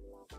Thank you.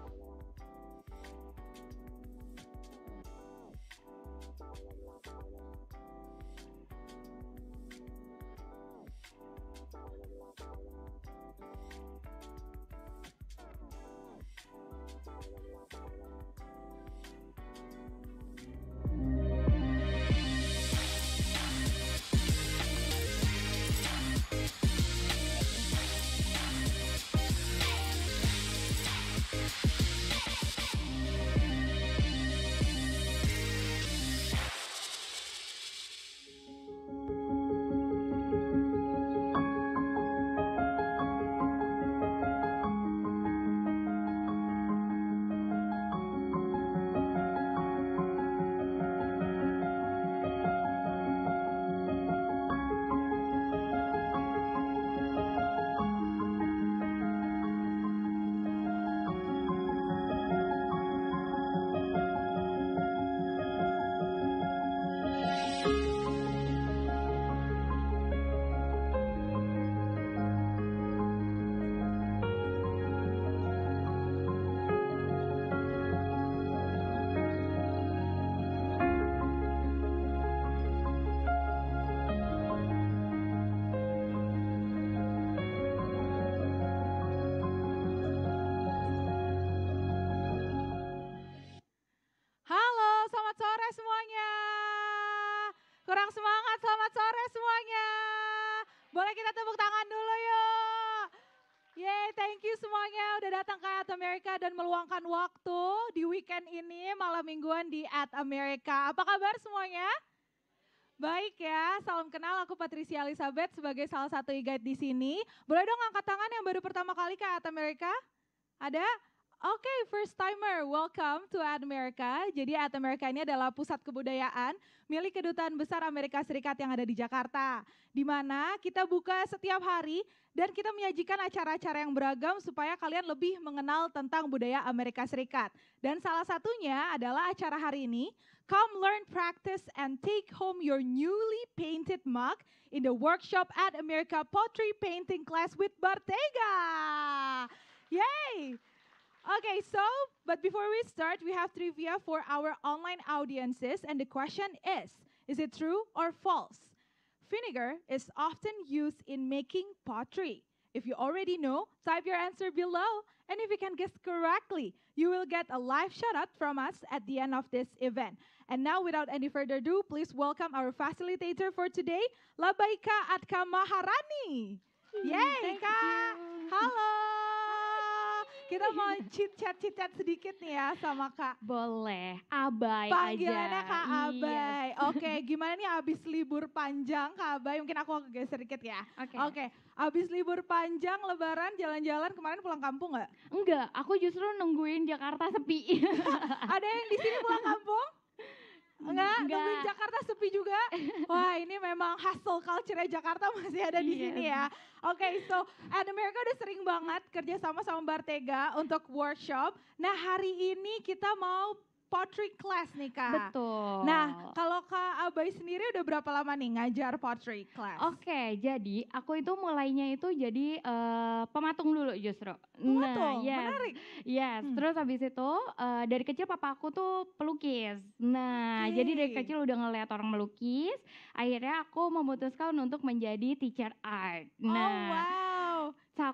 selamat sore semuanya. Boleh kita tepuk tangan dulu yuk. Yeay, thank you semuanya udah datang ke At America dan meluangkan waktu di weekend ini malam mingguan di At America. Apa kabar semuanya? Baik ya, salam kenal aku Patricia Elizabeth sebagai salah satu e-guide di sini. Boleh dong angkat tangan yang baru pertama kali ke At America? Ada? okay, first timer, welcome to Ad America. Jadi Ad America ini adalah pusat kebudayaan milik Kedutaan Besar Amerika Serikat yang ada di Jakarta. Di mana kita buka setiap hari dan kita menyajikan acara-acara yang beragam supaya kalian lebih mengenal tentang budaya Amerika Serikat. Dan salah satunya adalah acara hari ini, Come Learn Practice and Take Home Your Newly Painted Mug in the Workshop at America Pottery Painting Class with Bartega. Yay! Okay, so, but before we start, we have trivia for our online audiences, and the question is Is it true or false? Vinegar is often used in making pottery. If you already know, type your answer below. And if you can guess correctly, you will get a live shout out from us at the end of this event. And now, without any further ado, please welcome our facilitator for today, Labaika Atka Maharani. Mm, Yay, Thank Kak! Hello! Kita mau chit chat chit chat sedikit nih ya sama Kak. Boleh, Abai Panggilannya aja. Kak iya. Abai. Yes. Oke, okay, gimana nih abis libur panjang Kak Abai? Mungkin aku geser dikit ya. Oke. Okay. Oke. Okay. Abis libur panjang, lebaran, jalan-jalan kemarin pulang kampung nggak? Enggak, aku justru nungguin Jakarta sepi. Ada yang di sini pulang kampung? Enggak, Enggak. nungguin Jakarta sepi juga. Wah, ini memang hustle culture Jakarta masih ada di yeah. sini ya. Oke, okay, so at America udah sering banget kerja sama sama Bartega untuk workshop. Nah, hari ini kita mau pottery class nih Kak. Betul. Nah, kalau Kak Abai sendiri udah berapa lama nih ngajar pottery class? Oke, okay, jadi aku itu mulainya itu jadi uh, pematung dulu justru. Pematung, nah, yes. menarik. Yes, hmm. terus habis itu uh, dari kecil papa aku tuh pelukis. Nah, okay. jadi dari kecil udah ngeliat orang melukis, akhirnya aku memutuskan untuk menjadi teacher art. Oh, nah, oh, wow.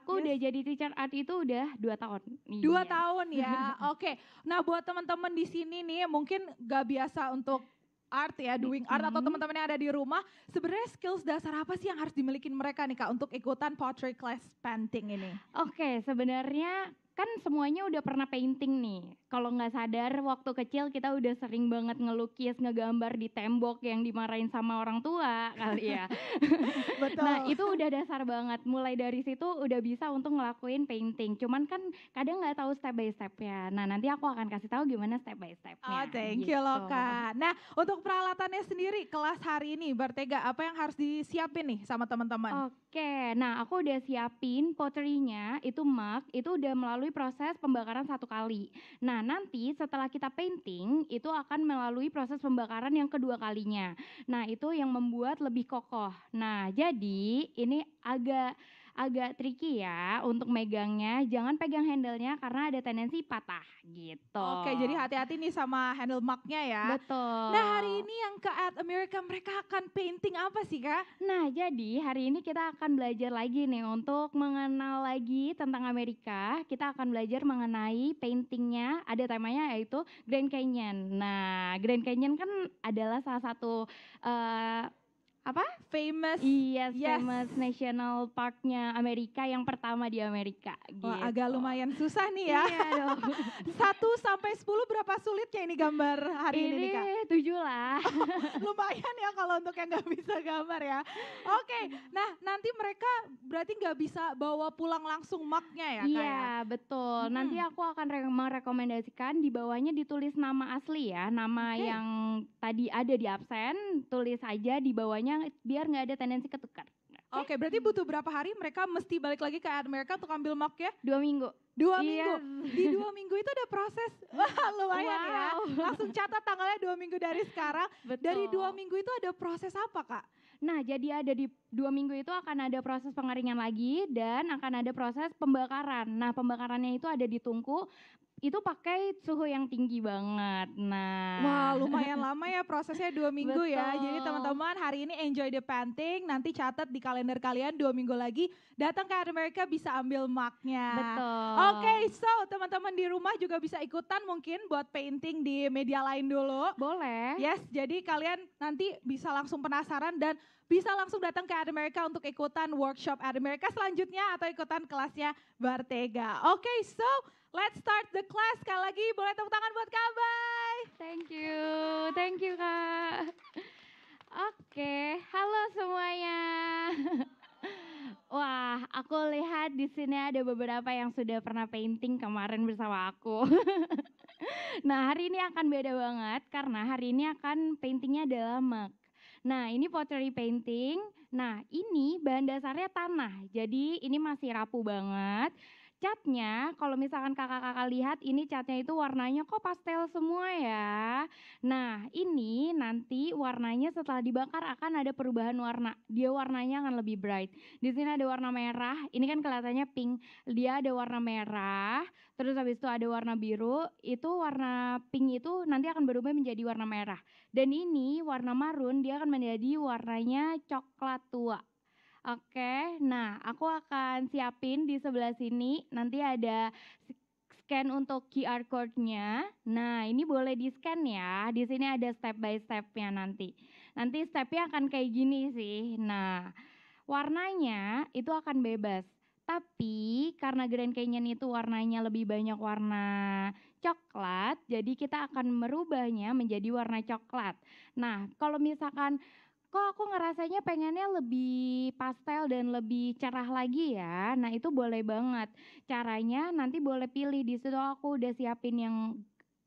Aku yes. udah jadi teacher art itu udah dua tahun. Dua ya. tahun ya, oke. Okay. Nah buat teman-teman di sini nih mungkin gak biasa untuk art ya, doing art atau teman-teman yang ada di rumah, sebenarnya skills dasar apa sih yang harus dimiliki mereka nih kak untuk ikutan pottery class painting ini? Oke, okay, sebenarnya kan semuanya udah pernah painting nih kalau nggak sadar waktu kecil kita udah sering banget ngelukis, ngegambar di tembok yang dimarahin sama orang tua kali ya. Betul. Nah itu udah dasar banget. Mulai dari situ udah bisa untuk ngelakuin painting. Cuman kan kadang nggak tahu step by step ya. Nah nanti aku akan kasih tahu gimana step by stepnya. Oh thank gitu. you loh gitu. kak. Nah untuk peralatannya sendiri kelas hari ini bertega. apa yang harus disiapin nih sama teman-teman? Oke. Nah aku udah siapin poterinya itu mug itu udah melalui proses pembakaran satu kali. Nah nanti setelah kita painting itu akan melalui proses pembakaran yang kedua kalinya. Nah, itu yang membuat lebih kokoh. Nah, jadi ini agak agak tricky ya untuk megangnya. Jangan pegang handlenya karena ada tendensi patah gitu. Oke, jadi hati-hati nih sama handle maknya ya. Betul. Nah, hari ini yang ke At America mereka akan painting apa sih, Kak? Nah, jadi hari ini kita akan belajar lagi nih untuk mengenal lagi tentang Amerika. Kita akan belajar mengenai paintingnya. Ada temanya yaitu Grand Canyon. Nah, Grand Canyon kan adalah salah satu uh, apa famous yes, iya, yes. famous national parknya Amerika yang pertama di Amerika gitu. Wah, agak lumayan susah nih ya iya satu sampai sepuluh berapa sulitnya ini gambar hari ini, ini nih, kak tujuh lah oh, lumayan ya kalau untuk yang nggak bisa gambar ya oke okay. nah nanti mereka berarti nggak bisa bawa pulang langsung maknya ya iya ya? betul hmm. nanti aku akan merekomendasikan di bawahnya ditulis nama asli ya nama okay. yang tadi ada di absen tulis aja di bawahnya yang biar nggak ada tendensi ketukar. Oke, okay, berarti butuh berapa hari mereka mesti balik lagi ke ad mereka untuk ambil mock ya? Dua minggu. Dua iya. minggu. Di dua minggu itu ada proses. Wah, lumayan ya. wow. ya. Langsung catat tanggalnya dua minggu dari sekarang. Betul. Dari dua minggu itu ada proses apa, Kak? Nah, jadi ada di dua minggu itu akan ada proses pengeringan lagi dan akan ada proses pembakaran. Nah, pembakarannya itu ada di tungku itu pakai suhu yang tinggi banget. Nah, wah lumayan lama ya prosesnya dua minggu ya. Betul. ya. Jadi teman-teman hari ini enjoy the painting, Nanti catat di kalender kalian dua minggu lagi datang ke Amerika bisa ambil marknya. Betul. Oke, okay, so teman-teman di rumah juga bisa ikutan mungkin buat painting di media lain dulu. Boleh. Yes, jadi kalian nanti bisa langsung penasaran dan bisa langsung datang ke Ad America untuk ikutan workshop Ad America selanjutnya atau ikutan kelasnya Bartega. Oke, okay, so let's start the class. Sekali lagi boleh tepuk tangan buat Kak Bay. Thank you, thank you Kak. Oke, okay. halo semuanya. Wah, aku lihat di sini ada beberapa yang sudah pernah painting kemarin bersama aku. nah, hari ini akan beda banget karena hari ini akan paintingnya adalah Nah, ini pottery painting. Nah, ini bahan dasarnya tanah. Jadi ini masih rapuh banget catnya kalau misalkan kakak-kakak lihat ini catnya itu warnanya kok pastel semua ya. Nah ini nanti warnanya setelah dibakar akan ada perubahan warna. Dia warnanya akan lebih bright. Di sini ada warna merah, ini kan kelihatannya pink. Dia ada warna merah, terus habis itu ada warna biru. Itu warna pink itu nanti akan berubah menjadi warna merah. Dan ini warna marun dia akan menjadi warnanya coklat tua. Oke, nah aku akan siapin di sebelah sini. Nanti ada scan untuk QR code-nya. Nah, ini boleh di-scan ya. Di sini ada step by step-nya nanti. Nanti step-nya akan kayak gini sih. Nah, warnanya itu akan bebas. Tapi karena Grand Canyon itu warnanya lebih banyak warna coklat, jadi kita akan merubahnya menjadi warna coklat. Nah, kalau misalkan kok aku ngerasanya pengennya lebih pastel dan lebih cerah lagi ya. Nah itu boleh banget. Caranya nanti boleh pilih di situ aku udah siapin yang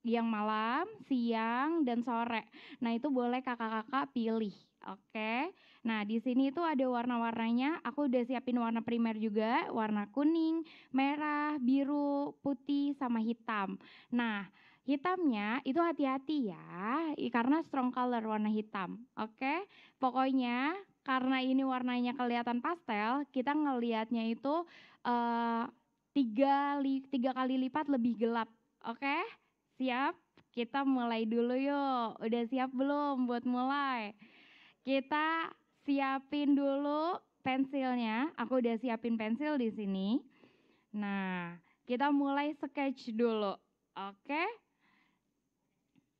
yang malam, siang, dan sore. Nah itu boleh kakak-kakak pilih. Oke, okay. nah di sini itu ada warna-warnanya. Aku udah siapin warna primer juga, warna kuning, merah, biru, putih, sama hitam. Nah, Hitamnya itu hati-hati ya, karena strong color warna hitam. Oke, okay? pokoknya karena ini warnanya kelihatan pastel, kita ngelihatnya itu uh, tiga, li, tiga kali lipat lebih gelap. Oke, okay? siap? Kita mulai dulu yuk. Udah siap belum buat mulai? Kita siapin dulu pensilnya. Aku udah siapin pensil di sini. Nah, kita mulai sketch dulu. Oke,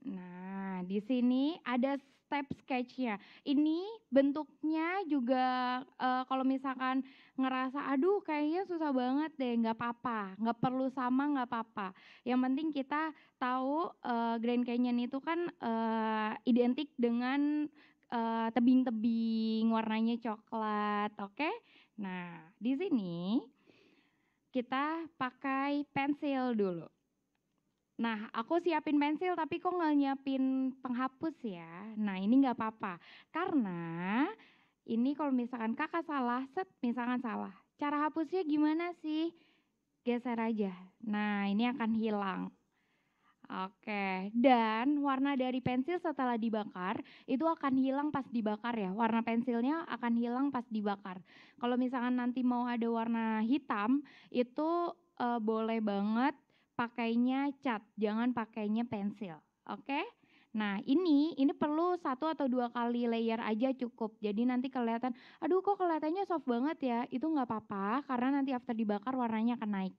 Nah, di sini ada step sketchnya. Ini bentuknya juga uh, kalau misalkan ngerasa aduh kayaknya susah banget deh, nggak apa-apa, nggak perlu sama nggak apa-apa. Yang penting kita tahu uh, Grand Canyon itu kan uh, identik dengan tebing tebing-tebing warnanya coklat, oke? Okay? Nah, di sini kita pakai pensil dulu. Nah, aku siapin pensil tapi kok nggak nyiapin penghapus ya. Nah, ini nggak apa-apa. Karena ini kalau misalkan kakak salah, set misalkan salah. Cara hapusnya gimana sih? Geser aja. Nah, ini akan hilang. Oke, dan warna dari pensil setelah dibakar itu akan hilang pas dibakar ya. Warna pensilnya akan hilang pas dibakar. Kalau misalkan nanti mau ada warna hitam, itu e, boleh banget pakainya cat, jangan pakainya pensil. Oke? Okay? Nah, ini ini perlu satu atau dua kali layer aja cukup. Jadi nanti kelihatan, aduh kok kelihatannya soft banget ya. Itu nggak apa-apa karena nanti after dibakar warnanya akan naik.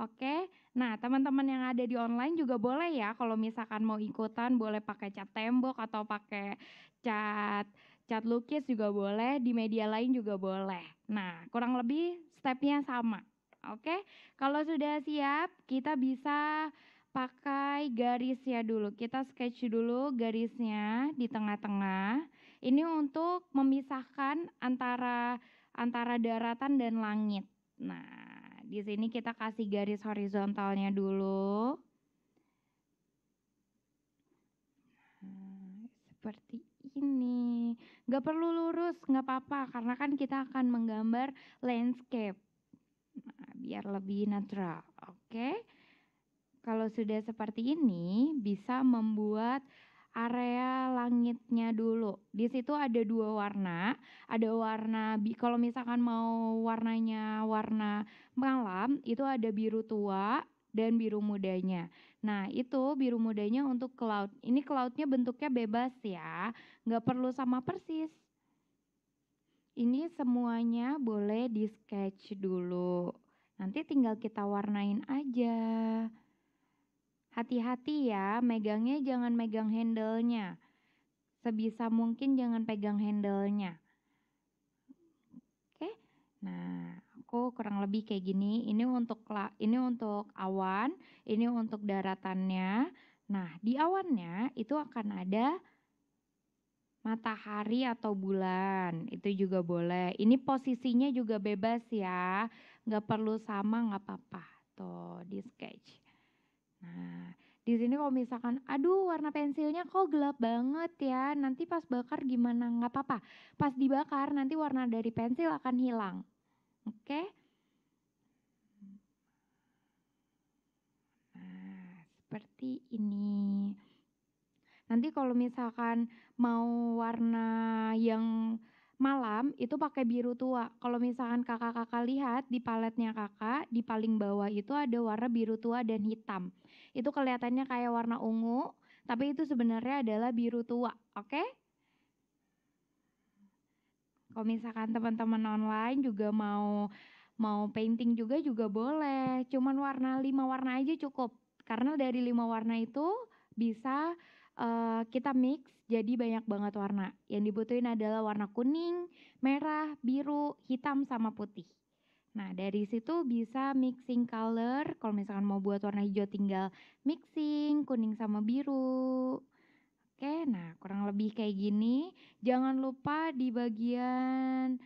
Oke, nah teman-teman yang ada di online juga boleh ya kalau misalkan mau ikutan boleh pakai cat tembok atau pakai cat cat lukis juga boleh, di media lain juga boleh. Nah, kurang lebih stepnya sama. Oke, kalau sudah siap, kita bisa pakai garis ya dulu. Kita sketch dulu garisnya di tengah-tengah. Ini untuk memisahkan antara antara daratan dan langit. Nah, di sini kita kasih garis horizontalnya dulu. Nah, seperti ini. Gak perlu lurus, gak apa-apa, karena kan kita akan menggambar landscape biar lebih natural. Oke. Okay? Kalau sudah seperti ini bisa membuat area langitnya dulu. Di situ ada dua warna. Ada warna kalau misalkan mau warnanya warna malam itu ada biru tua dan biru mudanya. Nah itu biru mudanya untuk cloud. Ini cloudnya bentuknya bebas ya, nggak perlu sama persis. Ini semuanya boleh di sketch dulu. Nanti tinggal kita warnain aja. Hati-hati ya, megangnya jangan megang handle-nya. Sebisa mungkin jangan pegang handle-nya. Oke. Nah, aku kurang lebih kayak gini. Ini untuk ini untuk awan, ini untuk daratannya. Nah, di awannya itu akan ada matahari atau bulan. Itu juga boleh. Ini posisinya juga bebas ya nggak perlu sama nggak apa-apa tuh di sketch nah di sini kalau misalkan aduh warna pensilnya kok gelap banget ya nanti pas bakar gimana nggak apa-apa pas dibakar nanti warna dari pensil akan hilang oke okay? nah seperti ini nanti kalau misalkan mau warna yang malam itu pakai biru tua. Kalau misalkan kakak-kakak lihat di paletnya kakak, di paling bawah itu ada warna biru tua dan hitam. Itu kelihatannya kayak warna ungu, tapi itu sebenarnya adalah biru tua, oke? Okay? Kalau misalkan teman-teman online juga mau mau painting juga juga boleh. Cuman warna lima warna aja cukup. Karena dari lima warna itu bisa uh, kita mix jadi banyak banget warna. Yang dibutuhin adalah warna kuning, merah, biru, hitam sama putih. Nah, dari situ bisa mixing color. Kalau misalkan mau buat warna hijau tinggal mixing kuning sama biru. Oke, nah kurang lebih kayak gini. Jangan lupa di bagian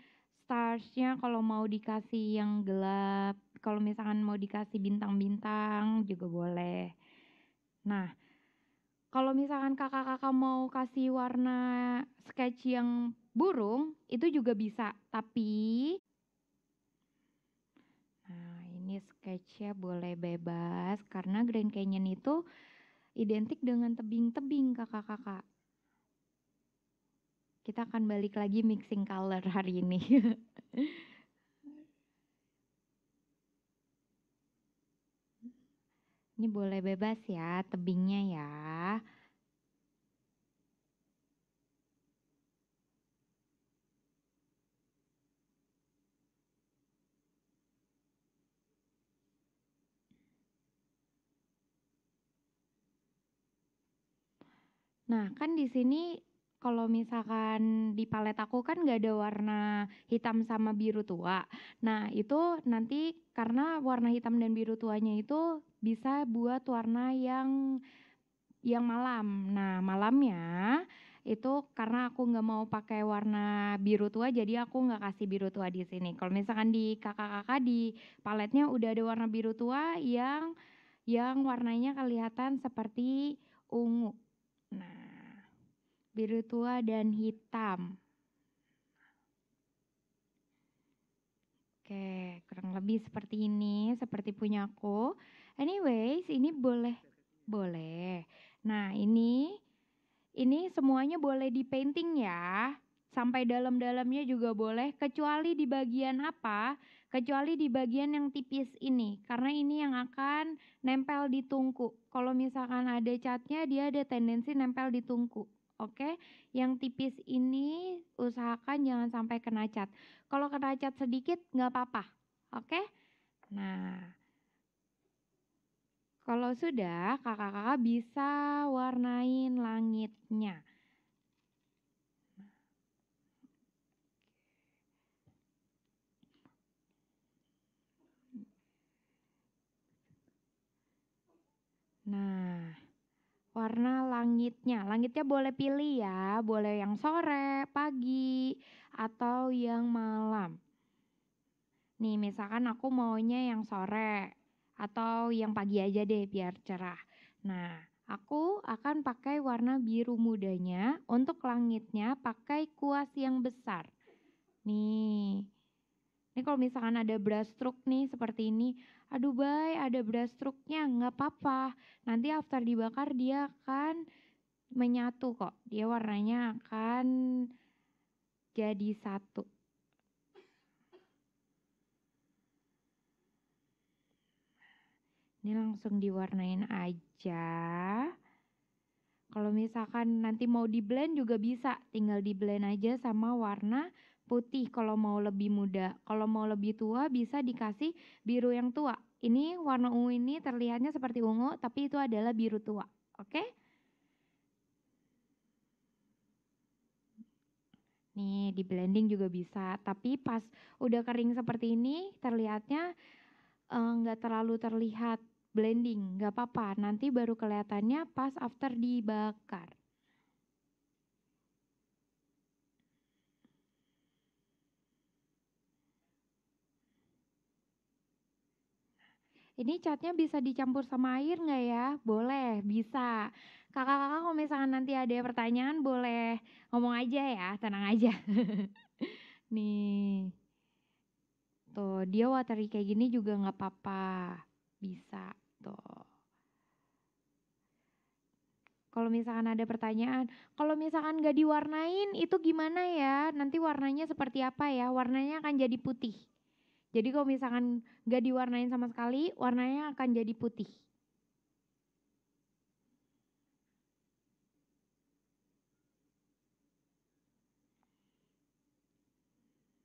starsnya kalau mau dikasih yang gelap, kalau misalkan mau dikasih bintang-bintang juga boleh. Nah, kalau misalkan kakak-kakak mau kasih warna sketch yang burung, itu juga bisa. Tapi, nah ini sketchnya boleh bebas karena Grand Canyon itu identik dengan tebing-tebing kakak-kakak. Kita akan balik lagi mixing color hari ini. Ini boleh bebas ya, tebingnya ya. Nah, kan di sini kalau misalkan di palet aku kan gak ada warna hitam sama biru tua. Nah itu nanti karena warna hitam dan biru tuanya itu bisa buat warna yang yang malam. Nah malamnya itu karena aku nggak mau pakai warna biru tua jadi aku nggak kasih biru tua di sini kalau misalkan di kakak-kakak di paletnya udah ada warna biru tua yang yang warnanya kelihatan seperti ungu nah biru tua dan hitam. Oke, kurang lebih seperti ini, seperti punya aku. Anyways, ini boleh, boleh. Nah, ini, ini semuanya boleh di painting ya. Sampai dalam-dalamnya juga boleh, kecuali di bagian apa? Kecuali di bagian yang tipis ini, karena ini yang akan nempel di tungku. Kalau misalkan ada catnya, dia ada tendensi nempel di tungku. Oke, yang tipis ini usahakan jangan sampai kena cat. Kalau kena cat sedikit nggak apa-apa. Oke, nah kalau sudah kakak-kakak bisa warnain langitnya. Nah, Warna langitnya, langitnya boleh pilih ya, boleh yang sore, pagi, atau yang malam. Nih misalkan aku maunya yang sore, atau yang pagi aja deh biar cerah. Nah, aku akan pakai warna biru mudanya, untuk langitnya pakai kuas yang besar. Nih, ini kalau misalkan ada brush stroke nih seperti ini, aduh bay ada brush stroke-nya, nggak apa-apa. Nanti after dibakar dia akan menyatu kok, dia warnanya akan jadi satu. Ini langsung diwarnain aja. Kalau misalkan nanti mau di blend juga bisa, tinggal di blend aja sama warna putih kalau mau lebih muda. Kalau mau lebih tua bisa dikasih biru yang tua. Ini warna ungu ini terlihatnya seperti ungu tapi itu adalah biru tua. Oke? Okay? Nih, di blending juga bisa, tapi pas udah kering seperti ini terlihatnya eh, nggak uh, terlalu terlihat blending, nggak apa-apa. Nanti baru kelihatannya pas after dibakar. Ini catnya bisa dicampur sama air nggak ya? Boleh, bisa. Kakak-kakak kalau misalkan nanti ada pertanyaan boleh ngomong aja ya, tenang aja. Nih, tuh dia watery kayak gini juga nggak apa-apa, bisa tuh. Kalau misalkan ada pertanyaan, kalau misalkan nggak diwarnain itu gimana ya? Nanti warnanya seperti apa ya? Warnanya akan jadi putih. Jadi kalau misalkan nggak diwarnain sama sekali, warnanya akan jadi putih.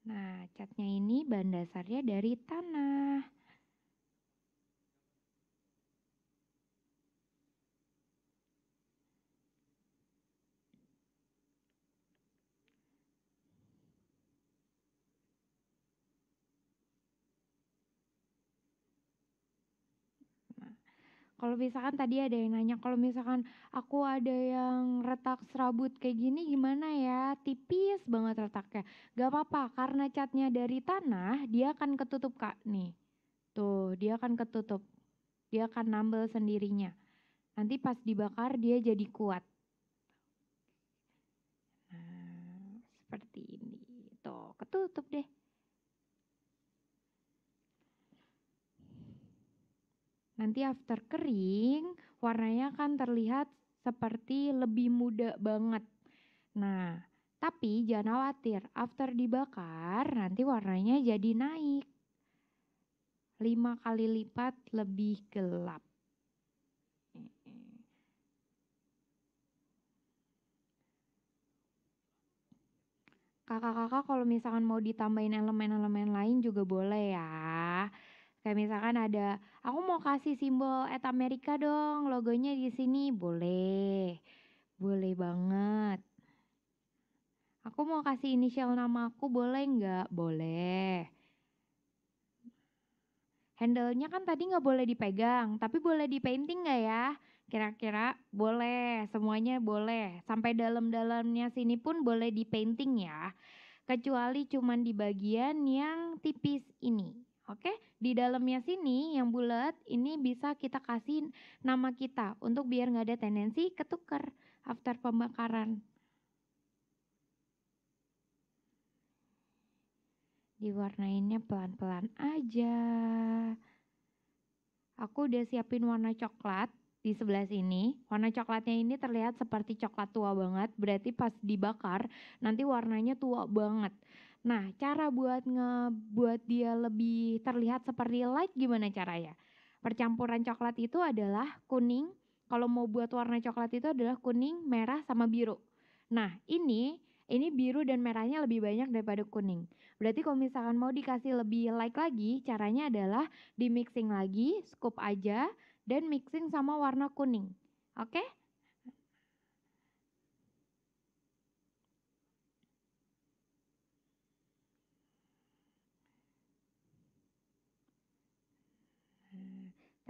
Nah, catnya ini bahan dasarnya dari tanah. kalau misalkan tadi ada yang nanya kalau misalkan aku ada yang retak serabut kayak gini gimana ya tipis banget retaknya gak apa-apa karena catnya dari tanah dia akan ketutup kak nih tuh dia akan ketutup dia akan nambel sendirinya nanti pas dibakar dia jadi kuat nah seperti ini tuh ketutup deh Nanti after kering, warnanya akan terlihat seperti lebih muda banget. Nah, tapi jangan khawatir, after dibakar nanti warnanya jadi naik. 5 kali lipat lebih gelap. Kakak-kakak kalau misalkan mau ditambahin elemen-elemen lain juga boleh ya. Kayak misalkan ada, aku mau kasih simbol et Amerika dong, logonya di sini boleh, boleh banget. Aku mau kasih inisial nama aku boleh nggak? Boleh. handle kan tadi nggak boleh dipegang, tapi boleh dipainting nggak ya? Kira-kira boleh, semuanya boleh. Sampai dalam-dalamnya sini pun boleh dipainting ya. Kecuali cuman di bagian yang tipis ini. Oke, di dalamnya sini yang bulat ini bisa kita kasih nama kita untuk biar nggak ada tendensi ketukar after pembakaran. Diwarnainnya pelan-pelan aja. Aku udah siapin warna coklat di sebelah sini. Warna coklatnya ini terlihat seperti coklat tua banget, berarti pas dibakar nanti warnanya tua banget. Nah, cara buat ngebuat dia lebih terlihat seperti light gimana caranya? Percampuran coklat itu adalah kuning. Kalau mau buat warna coklat itu adalah kuning, merah sama biru. Nah, ini ini biru dan merahnya lebih banyak daripada kuning. Berarti kalau misalkan mau dikasih lebih light lagi, caranya adalah di mixing lagi, scoop aja dan mixing sama warna kuning. Oke? Okay?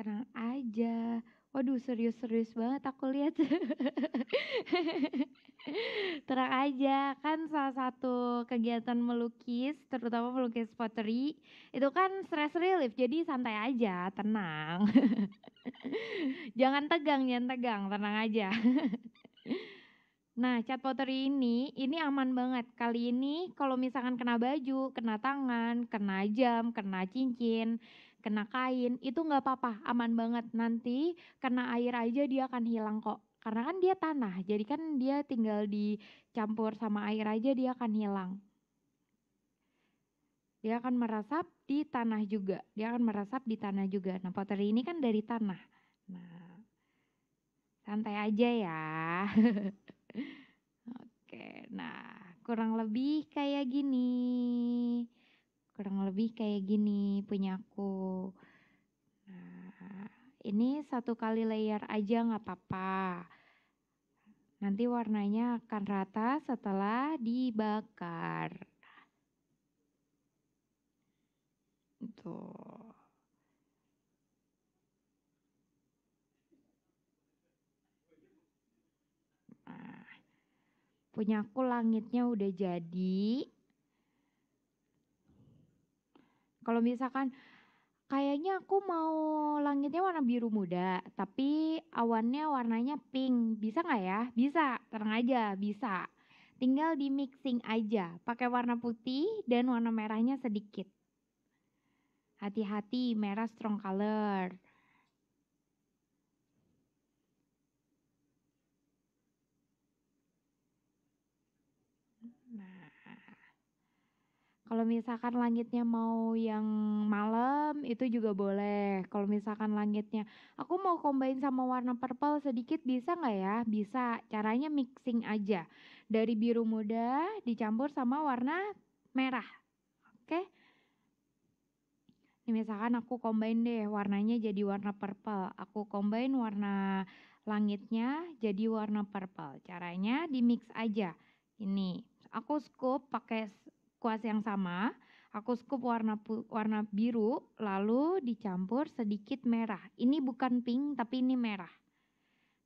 tenang aja. Waduh serius-serius banget aku lihat. terang aja, kan salah satu kegiatan melukis, terutama melukis pottery, itu kan stress relief, jadi santai aja, tenang. jangan tegang, jangan tegang, tenang aja. Nah, cat pottery ini, ini aman banget. Kali ini kalau misalkan kena baju, kena tangan, kena jam, kena cincin, kena kain, itu nggak apa-apa, aman banget. Nanti kena air aja dia akan hilang kok. Karena kan dia tanah, jadi kan dia tinggal dicampur sama air aja dia akan hilang. Dia akan meresap di tanah juga. Dia akan meresap di tanah juga. Nah, poteri ini kan dari tanah. Nah, santai aja ya. Oke, nah kurang lebih kayak gini kurang lebih kayak gini punya aku nah ini satu kali layer aja nggak apa-apa nanti warnanya akan rata setelah dibakar tuh nah, punya aku langitnya udah jadi. Kalau misalkan kayaknya aku mau langitnya warna biru muda, tapi awannya warnanya pink. Bisa nggak ya? Bisa, terang aja, bisa. Tinggal di mixing aja, pakai warna putih dan warna merahnya sedikit. Hati-hati, merah strong color. Kalau misalkan langitnya mau yang malam itu juga boleh. Kalau misalkan langitnya aku mau combine sama warna purple sedikit bisa nggak ya? Bisa. Caranya mixing aja. Dari biru muda dicampur sama warna merah. Oke. Okay? Ini misalkan aku combine deh warnanya jadi warna purple. Aku combine warna langitnya jadi warna purple. Caranya di mix aja. Ini aku scoop pakai kuas yang sama, aku scoop warna warna biru lalu dicampur sedikit merah. Ini bukan pink tapi ini merah.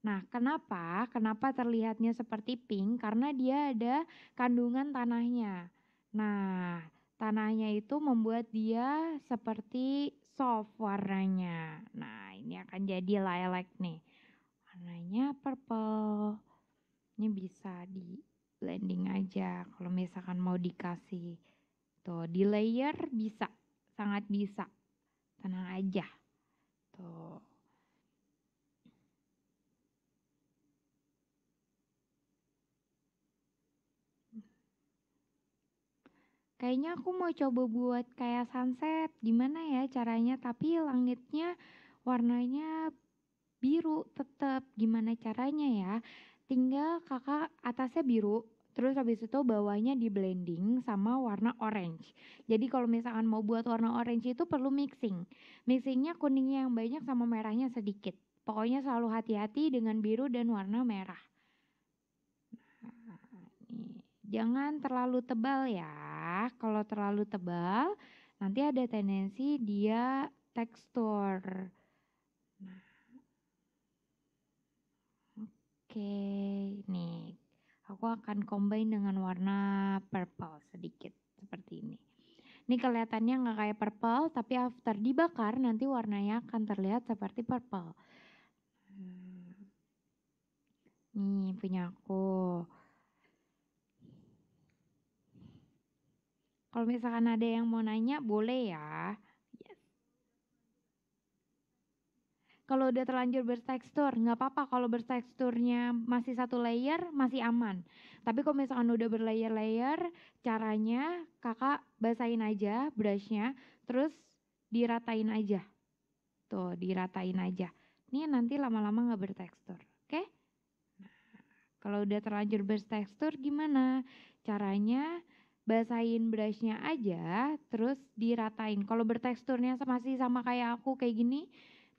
Nah, kenapa? Kenapa terlihatnya seperti pink? Karena dia ada kandungan tanahnya. Nah, tanahnya itu membuat dia seperti soft warnanya. Nah, ini akan jadi lilac nih. Warnanya purple. Ini bisa di blending aja kalau misalkan mau dikasih tuh di layer bisa sangat bisa tenang aja tuh Kayaknya aku mau coba buat kayak sunset, gimana ya caranya? Tapi langitnya warnanya biru tetap, gimana caranya ya? tinggal kakak atasnya biru Terus habis itu bawahnya di blending sama warna orange. Jadi kalau misalkan mau buat warna orange itu perlu mixing. Mixingnya kuningnya yang banyak sama merahnya sedikit. Pokoknya selalu hati-hati dengan biru dan warna merah. Nah, Jangan terlalu tebal ya. Kalau terlalu tebal nanti ada tendensi dia tekstur. Nah. Oke, aku akan combine dengan warna purple sedikit seperti ini. Ini kelihatannya nggak kayak purple, tapi after dibakar nanti warnanya akan terlihat seperti purple. ini punya aku. Kalau misalkan ada yang mau nanya, boleh ya. Kalau udah terlanjur bertekstur, nggak apa-apa kalau berteksturnya masih satu layer, masih aman. Tapi kalau misalkan udah berlayer-layer, caranya kakak basahin aja brushnya, terus diratain aja. Tuh, diratain aja. Ini nanti lama-lama nggak bertekstur, oke? Okay? Nah, kalau udah terlanjur bertekstur gimana? Caranya basahin brushnya aja, terus diratain. Kalau berteksturnya masih sama kayak aku kayak gini,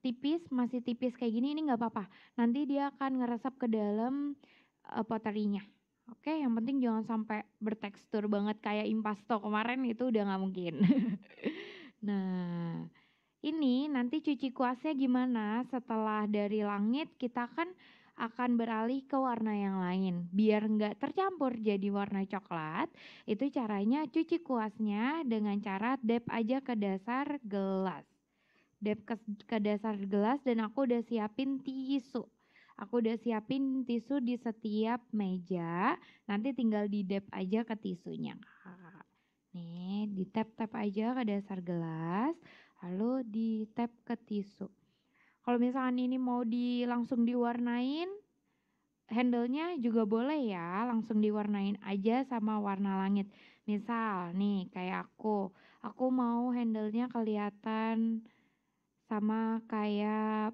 tipis, masih tipis kayak gini ini nggak apa-apa. Nanti dia akan ngeresap ke dalam uh, poterinya. Oke, yang penting jangan sampai bertekstur banget kayak impasto kemarin itu udah nggak mungkin. nah, ini nanti cuci kuasnya gimana? Setelah dari langit kita kan akan beralih ke warna yang lain. Biar nggak tercampur jadi warna coklat, itu caranya cuci kuasnya dengan cara dep aja ke dasar gelas ke, ke dasar gelas dan aku udah siapin tisu. Aku udah siapin tisu di setiap meja. Nanti tinggal di dap aja ke tisunya, Nih, di tap-tap aja ke dasar gelas, lalu di tap ke tisu. Kalau misalkan ini mau di langsung diwarnain, handle-nya juga boleh ya, langsung diwarnain aja sama warna langit. Misal nih kayak aku, aku mau handle-nya kelihatan sama kayak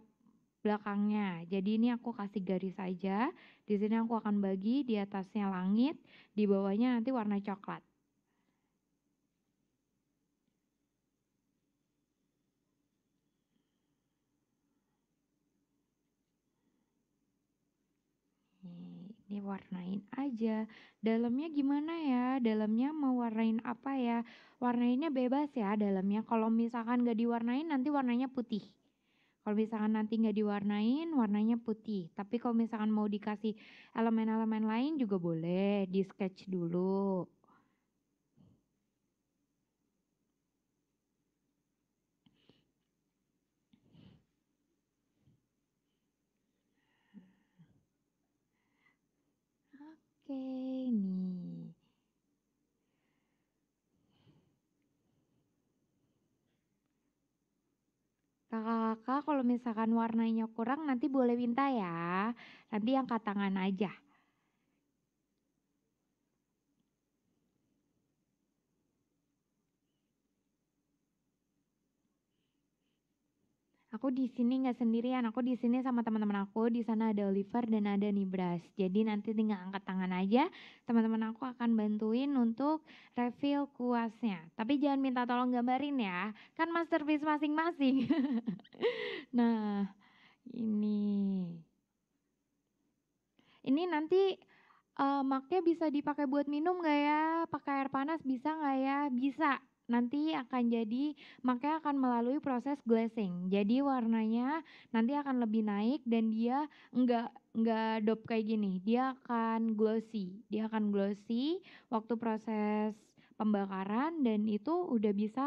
belakangnya. Jadi ini aku kasih garis aja. Di sini aku akan bagi di atasnya langit, di bawahnya nanti warna coklat. ini warnain aja. Dalamnya gimana ya? Dalamnya mau warnain apa ya? Warnainnya bebas ya dalamnya. Kalau misalkan gak diwarnain nanti warnanya putih. Kalau misalkan nanti nggak diwarnain, warnanya putih. Tapi kalau misalkan mau dikasih elemen-elemen lain juga boleh, di sketch dulu. Kakak-kakak kalau misalkan warnanya kurang nanti boleh minta ya. Nanti yang katangan aja. aku di sini nggak sendirian, aku di sini sama teman-teman aku. Di sana ada Oliver dan ada Nibras. Jadi nanti tinggal angkat tangan aja, teman-teman aku akan bantuin untuk refill kuasnya. Tapi jangan minta tolong gambarin ya, kan masterpiece masing-masing. nah, ini. Ini nanti uh, eh, maknya bisa dipakai buat minum nggak ya? Pakai air panas bisa nggak ya? Bisa nanti akan jadi makanya akan melalui proses glazing. Jadi warnanya nanti akan lebih naik dan dia enggak enggak dop kayak gini. Dia akan glossy. Dia akan glossy waktu proses pembakaran dan itu udah bisa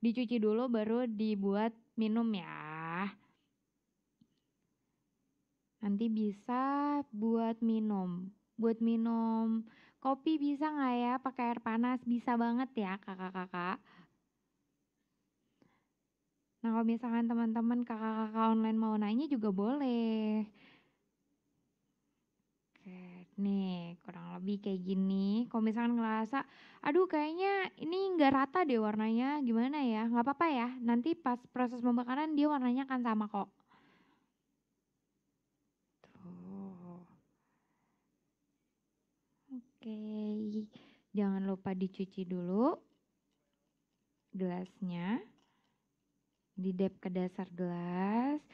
dicuci dulu baru dibuat minum ya. Nanti bisa buat minum. Buat minum kopi bisa nggak ya pakai air panas? Bisa banget ya kakak-kakak. Nah kalau misalkan teman-teman kakak-kakak online mau nanya juga boleh. Oke, nih kurang lebih kayak gini. Kalau misalkan ngerasa, aduh kayaknya ini nggak rata deh warnanya, gimana ya? Nggak apa-apa ya, nanti pas proses pembakaran dia warnanya akan sama kok. Oke, jangan lupa dicuci dulu gelasnya. di Didep ke dasar gelas.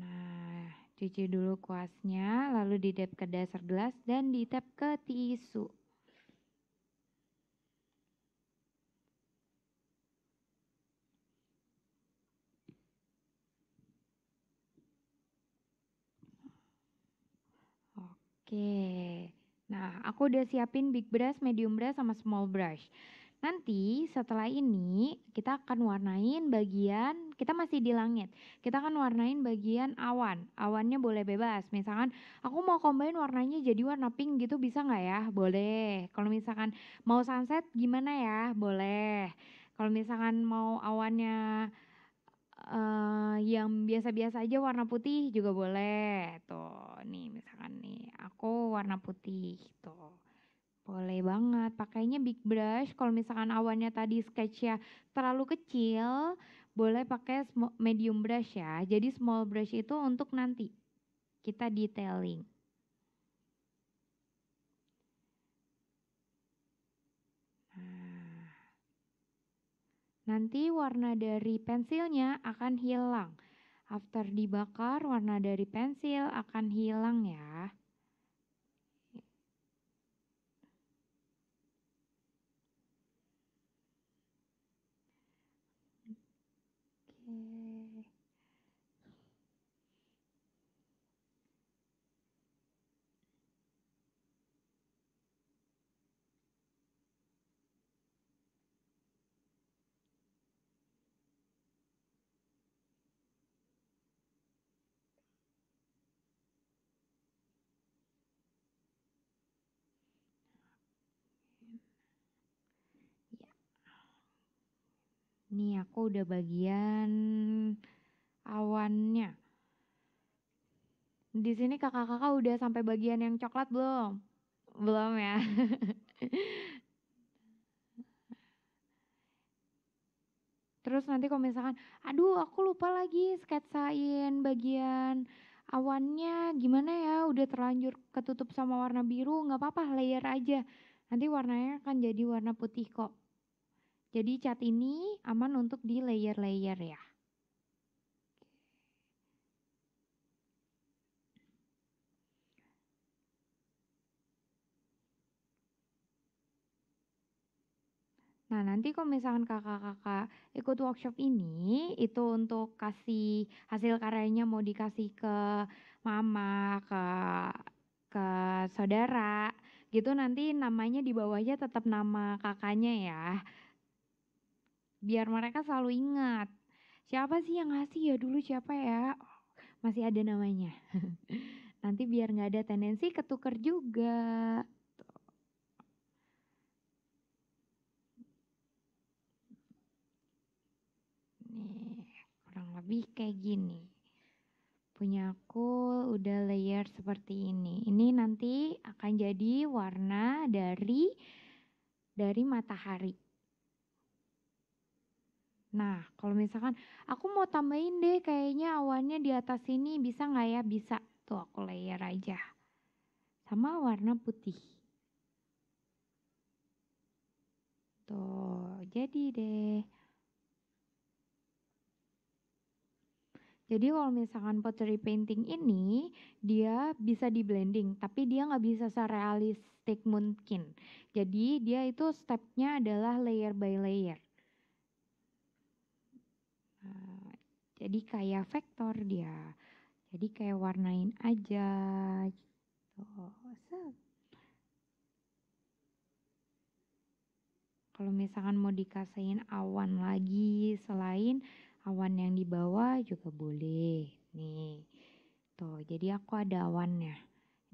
Nah, cuci dulu kuasnya, lalu di didep ke dasar gelas dan di tap ke tisu. Oke. Nah, aku udah siapin big brush, medium brush, sama small brush. Nanti setelah ini kita akan warnain bagian, kita masih di langit. Kita akan warnain bagian awan. Awannya boleh bebas. Misalkan aku mau combine warnanya jadi warna pink gitu bisa nggak ya? Boleh. Kalau misalkan mau sunset gimana ya? Boleh. Kalau misalkan mau awannya eh, uh, yang biasa-biasa aja warna putih juga boleh tuh nih misalkan nih aku warna putih tuh boleh banget pakainya big brush kalau misalkan awannya tadi sketchnya terlalu kecil boleh pakai medium brush ya jadi small brush itu untuk nanti kita detailing Nanti warna dari pensilnya akan hilang. After dibakar, warna dari pensil akan hilang ya. Nih aku udah bagian awannya. Di sini kakak-kakak udah sampai bagian yang coklat belum? Belum ya. Terus nanti kalau misalkan, aduh aku lupa lagi sketsain bagian awannya gimana ya udah terlanjur ketutup sama warna biru nggak apa-apa layer aja nanti warnanya akan jadi warna putih kok jadi cat ini aman untuk di layer-layer ya. Nah, nanti kalau misalkan kakak-kakak ikut workshop ini, itu untuk kasih hasil karyanya mau dikasih ke mama, ke ke saudara, gitu nanti namanya di bawahnya tetap nama kakaknya ya biar mereka selalu ingat siapa sih yang ngasih ya dulu siapa ya masih ada namanya nanti biar nggak ada tendensi ketuker juga nih kurang lebih kayak gini punya aku udah layer seperti ini. Ini nanti akan jadi warna dari dari matahari. Nah, kalau misalkan aku mau tambahin deh kayaknya awannya di atas sini bisa nggak ya? Bisa. Tuh aku layer aja. Sama warna putih. Tuh, jadi deh. Jadi kalau misalkan pottery painting ini dia bisa di blending, tapi dia nggak bisa serealistik mungkin. Jadi dia itu stepnya adalah layer by layer. jadi kayak vektor dia jadi kayak warnain aja gitu kalau misalkan mau dikasihin awan lagi selain awan yang di bawah juga boleh nih tuh jadi aku ada awannya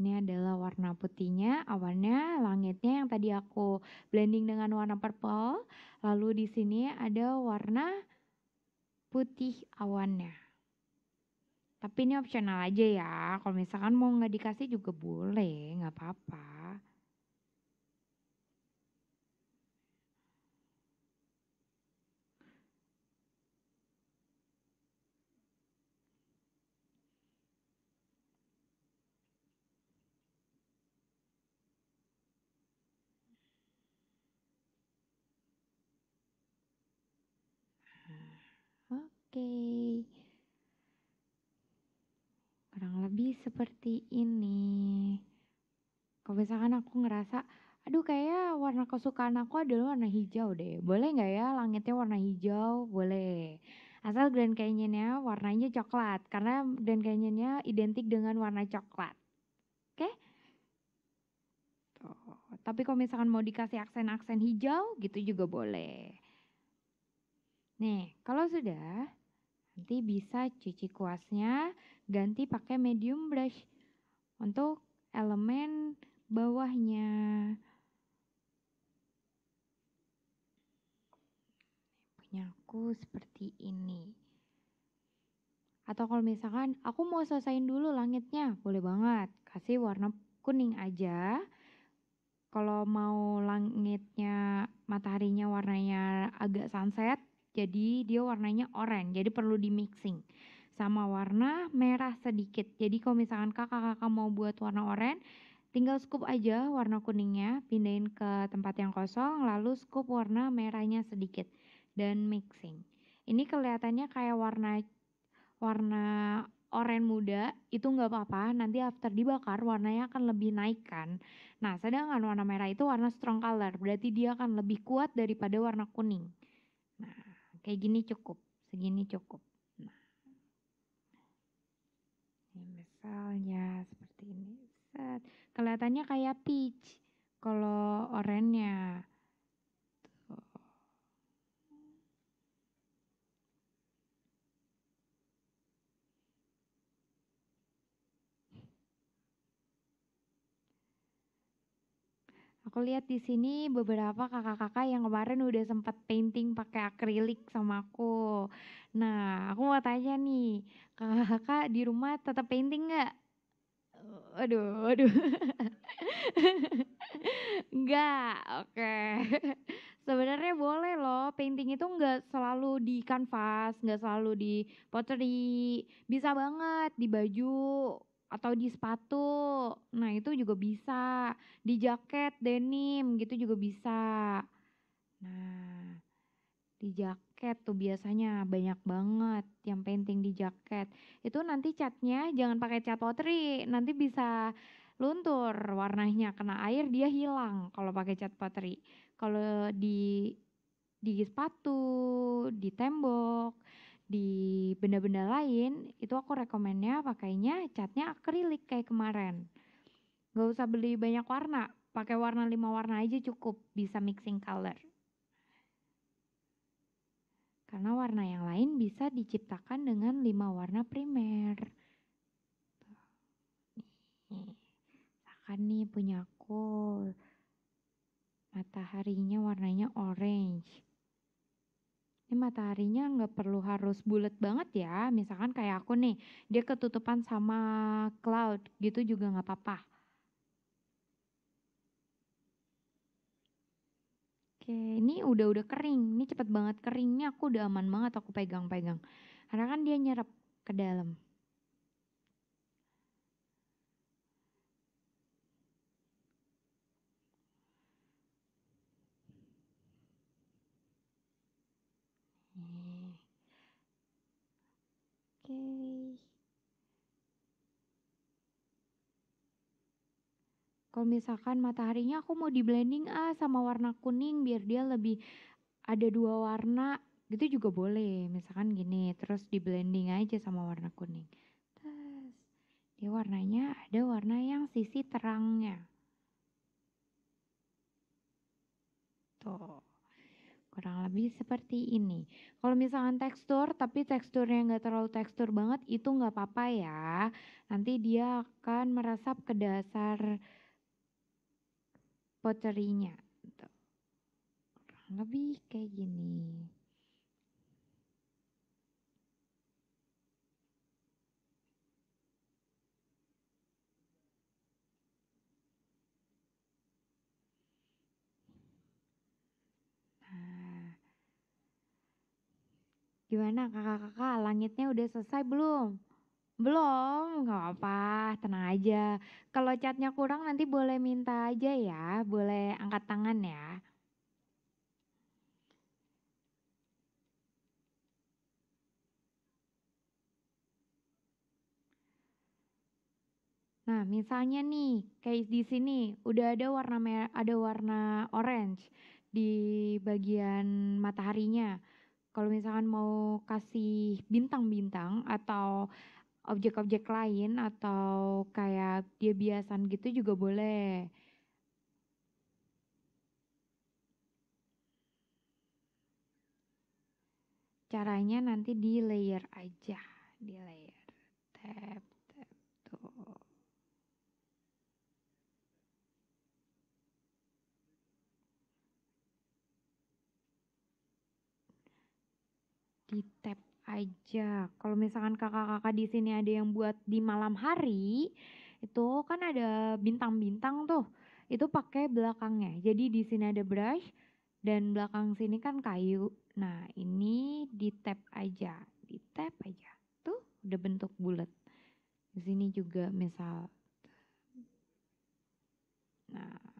ini adalah warna putihnya awannya langitnya yang tadi aku blending dengan warna purple lalu di sini ada warna putih awannya. Tapi ini opsional aja ya, kalau misalkan mau nggak dikasih juga boleh, nggak apa-apa. okay. kurang lebih seperti ini kalau misalkan aku ngerasa aduh kayaknya warna kesukaan aku adalah warna hijau deh boleh nggak ya langitnya warna hijau boleh asal Grand Canyonnya warnanya coklat karena Grand Canyonnya identik dengan warna coklat oke okay? tapi kalau misalkan mau dikasih aksen-aksen hijau gitu juga boleh nih kalau sudah Nanti bisa cuci kuasnya, ganti pakai medium brush untuk elemen bawahnya. Punya aku seperti ini. Atau kalau misalkan aku mau selesaiin dulu langitnya, boleh banget. Kasih warna kuning aja. Kalau mau langitnya mataharinya warnanya agak sunset, jadi dia warnanya oranye jadi perlu di mixing sama warna merah sedikit jadi kalau misalkan kakak-kakak mau buat warna oranye tinggal scoop aja warna kuningnya pindahin ke tempat yang kosong lalu scoop warna merahnya sedikit dan mixing ini kelihatannya kayak warna warna oranye muda itu nggak apa-apa nanti after dibakar warnanya akan lebih naik kan nah sedangkan warna merah itu warna strong color berarti dia akan lebih kuat daripada warna kuning kayak gini cukup segini cukup nah ini misalnya seperti ini set kelihatannya kayak peach kalau oranye Aku lihat di sini beberapa kakak-kakak yang kemarin udah sempat painting pakai akrilik sama aku. Nah, aku mau tanya nih, kakak-kakak di rumah tetap painting nggak? Aduh, aduh. Enggak, oke. Okay. Sebenarnya boleh loh, painting itu enggak selalu di kanvas, enggak selalu di pottery. Bisa banget di baju, atau di sepatu. Nah, itu juga bisa. Di jaket denim gitu juga bisa. Nah, di jaket tuh biasanya banyak banget yang painting di jaket. Itu nanti catnya jangan pakai cat potri, nanti bisa luntur warnanya kena air dia hilang kalau pakai cat potri, Kalau di di sepatu, di tembok di benda-benda lain itu aku rekomennya pakainya catnya akrilik kayak kemarin nggak usah beli banyak warna pakai warna lima warna aja cukup bisa mixing color karena warna yang lain bisa diciptakan dengan lima warna primer. Ini, nih punya aku mataharinya warnanya orange ini mataharinya nggak perlu harus bulat banget ya. Misalkan kayak aku nih, dia ketutupan sama cloud gitu juga nggak apa-apa. Oke, ini udah-udah kering. Ini cepet banget keringnya. Aku udah aman banget aku pegang-pegang. Karena kan dia nyerap ke dalam. okay. kalau misalkan mataharinya aku mau di blending ah sama warna kuning biar dia lebih ada dua warna gitu juga boleh misalkan gini terus di blending aja sama warna kuning terus dia warnanya ada warna yang sisi terangnya tuh kurang lebih seperti ini. Kalau misalkan tekstur, tapi teksturnya nggak terlalu tekstur banget, itu nggak apa-apa ya. Nanti dia akan meresap ke dasar poterinya. Kurang lebih kayak gini. Gimana kakak-kakak langitnya udah selesai belum? Belum, nggak apa, apa tenang aja. Kalau catnya kurang nanti boleh minta aja ya, boleh angkat tangan ya. Nah, misalnya nih, kayak di sini udah ada warna merah, ada warna orange di bagian mataharinya kalau misalkan mau kasih bintang-bintang atau objek-objek lain atau kayak dia biasan gitu juga boleh. Caranya nanti di layer aja, di layer tab. di tap aja. Kalau misalkan kakak-kakak di sini ada yang buat di malam hari, itu kan ada bintang-bintang tuh. Itu pakai belakangnya. Jadi di sini ada brush dan belakang sini kan kayu. Nah, ini di tap aja, di tap aja. Tuh udah bentuk bulat. Di sini juga misal. Nah,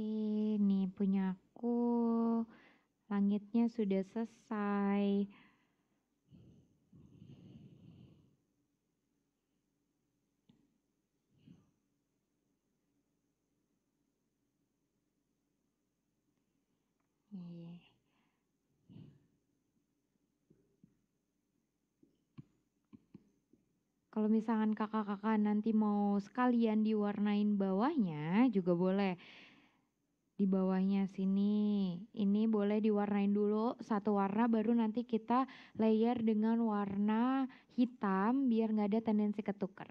nih aku langitnya sudah selesai iya. Kalau misalkan kakak-kakak nanti mau sekalian diwarnain bawahnya juga boleh di bawahnya sini. Ini boleh diwarnain dulu satu warna baru nanti kita layer dengan warna hitam biar nggak ada tendensi ketuker.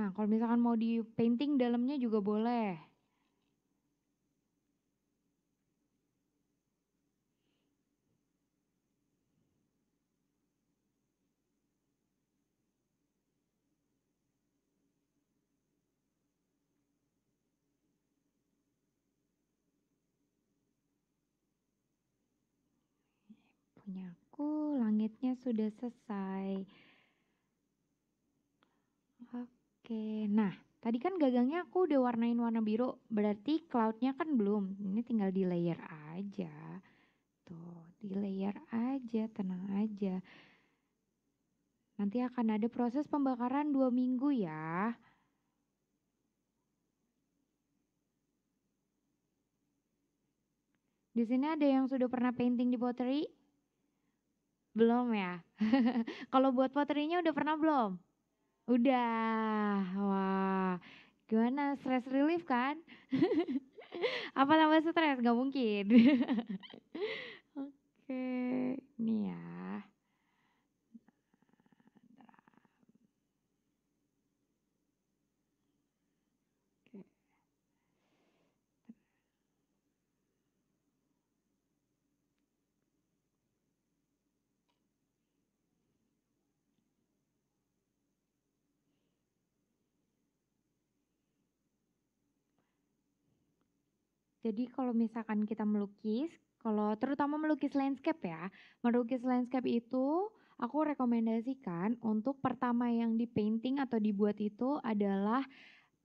Nah kalau misalkan mau di painting dalamnya juga boleh. langitnya sudah selesai. Oke, nah tadi kan gagangnya aku udah warnain warna biru, berarti cloudnya kan belum. Ini tinggal di layer aja. Tuh, di layer aja, tenang aja. Nanti akan ada proses pembakaran dua minggu ya. Di sini ada yang sudah pernah painting di pottery? Belum ya? Kalau buat poterinya udah pernah belum? Udah. Wah. Gimana stress relief kan? Apa tambah stres? Gak mungkin. Oke, nih ya. Jadi kalau misalkan kita melukis, kalau terutama melukis landscape ya, melukis landscape itu aku rekomendasikan untuk pertama yang di painting atau dibuat itu adalah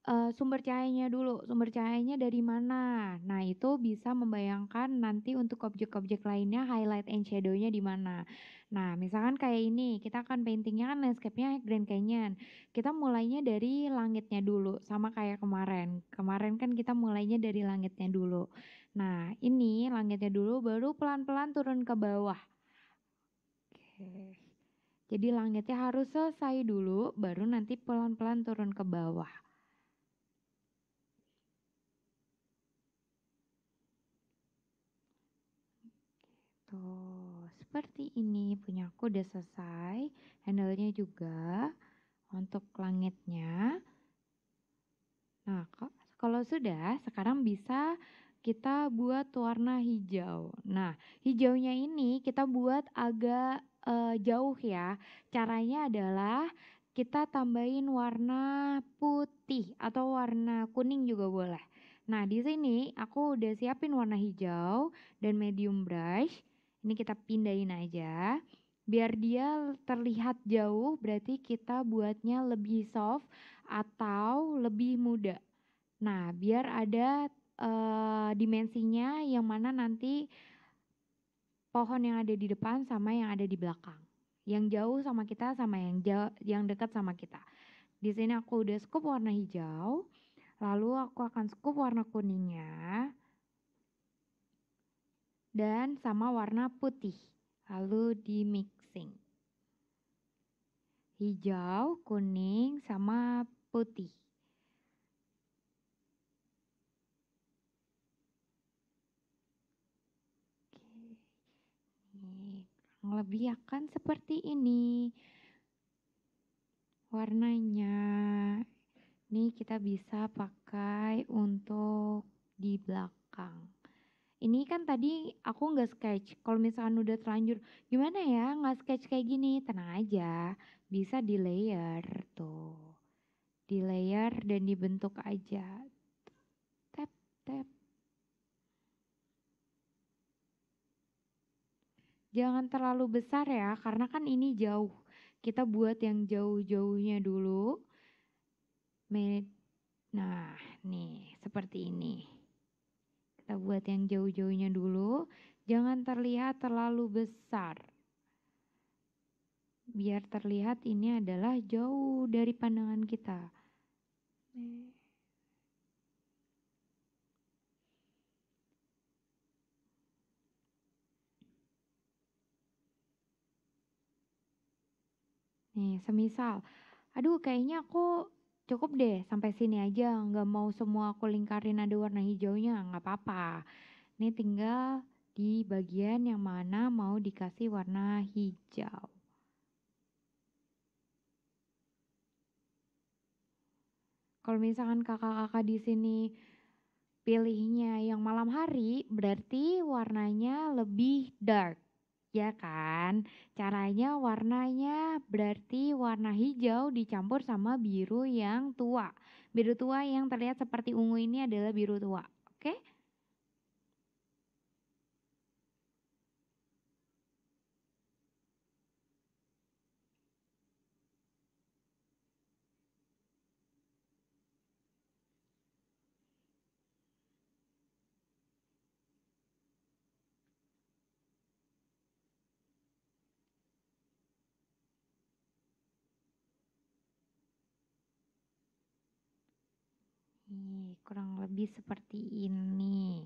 uh, sumber cahayanya dulu, sumber cahayanya dari mana. Nah, itu bisa membayangkan nanti untuk objek-objek lainnya highlight and shadow-nya di mana. Nah, misalkan kayak ini, kita akan painting-nya kan landscape-nya Grand Canyon. Kita mulainya dari langitnya dulu, sama kayak kemarin. Kemarin kan kita mulainya dari langitnya dulu. Nah, ini langitnya dulu, baru pelan-pelan turun ke bawah. Oke. Jadi langitnya harus selesai dulu, baru nanti pelan-pelan turun ke bawah. Oh, seperti ini punya aku udah selesai. handle juga untuk langitnya. Nah, kalau sudah, sekarang bisa kita buat warna hijau. Nah, hijaunya ini kita buat agak uh, jauh ya. Caranya adalah kita tambahin warna putih atau warna kuning juga boleh. Nah, di sini aku udah siapin warna hijau dan medium brush. Ini kita pindahin aja. Biar dia terlihat jauh berarti kita buatnya lebih soft atau lebih muda. Nah, biar ada e, dimensinya yang mana nanti pohon yang ada di depan sama yang ada di belakang. Yang jauh sama kita sama yang jauh, yang dekat sama kita. Di sini aku udah scoop warna hijau, lalu aku akan scoop warna kuningnya dan sama warna putih. Lalu di mixing. Hijau, kuning, sama putih. kurang lebih akan seperti ini warnanya. Ini kita bisa pakai untuk di belakang ini kan tadi aku nggak sketch. Kalau misalkan udah terlanjur, gimana ya nggak sketch kayak gini? Tenang aja, bisa di layer tuh. Di layer dan dibentuk aja. Tap, tap. Jangan terlalu besar ya, karena kan ini jauh. Kita buat yang jauh-jauhnya dulu. Nah, nih, seperti ini kita buat yang jauh-jauhnya dulu. Jangan terlihat terlalu besar. Biar terlihat ini adalah jauh dari pandangan kita. Nih, semisal, aduh kayaknya aku cukup deh sampai sini aja nggak mau semua aku lingkarin ada warna hijaunya nggak apa-apa ini tinggal di bagian yang mana mau dikasih warna hijau kalau misalkan kakak-kakak di sini pilihnya yang malam hari berarti warnanya lebih dark Ya kan? Caranya warnanya berarti warna hijau dicampur sama biru yang tua. Biru tua yang terlihat seperti ungu ini adalah biru tua. Oke? kurang lebih seperti ini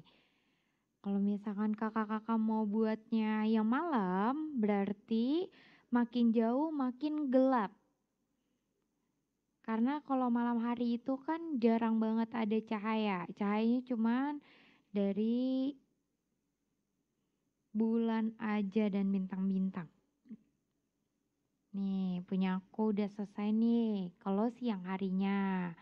kalau misalkan kakak-kakak mau buatnya yang malam berarti makin jauh makin gelap karena kalau malam hari itu kan jarang banget ada cahaya cahayanya cuman dari bulan aja dan bintang-bintang nih punya aku udah selesai nih kalau siang harinya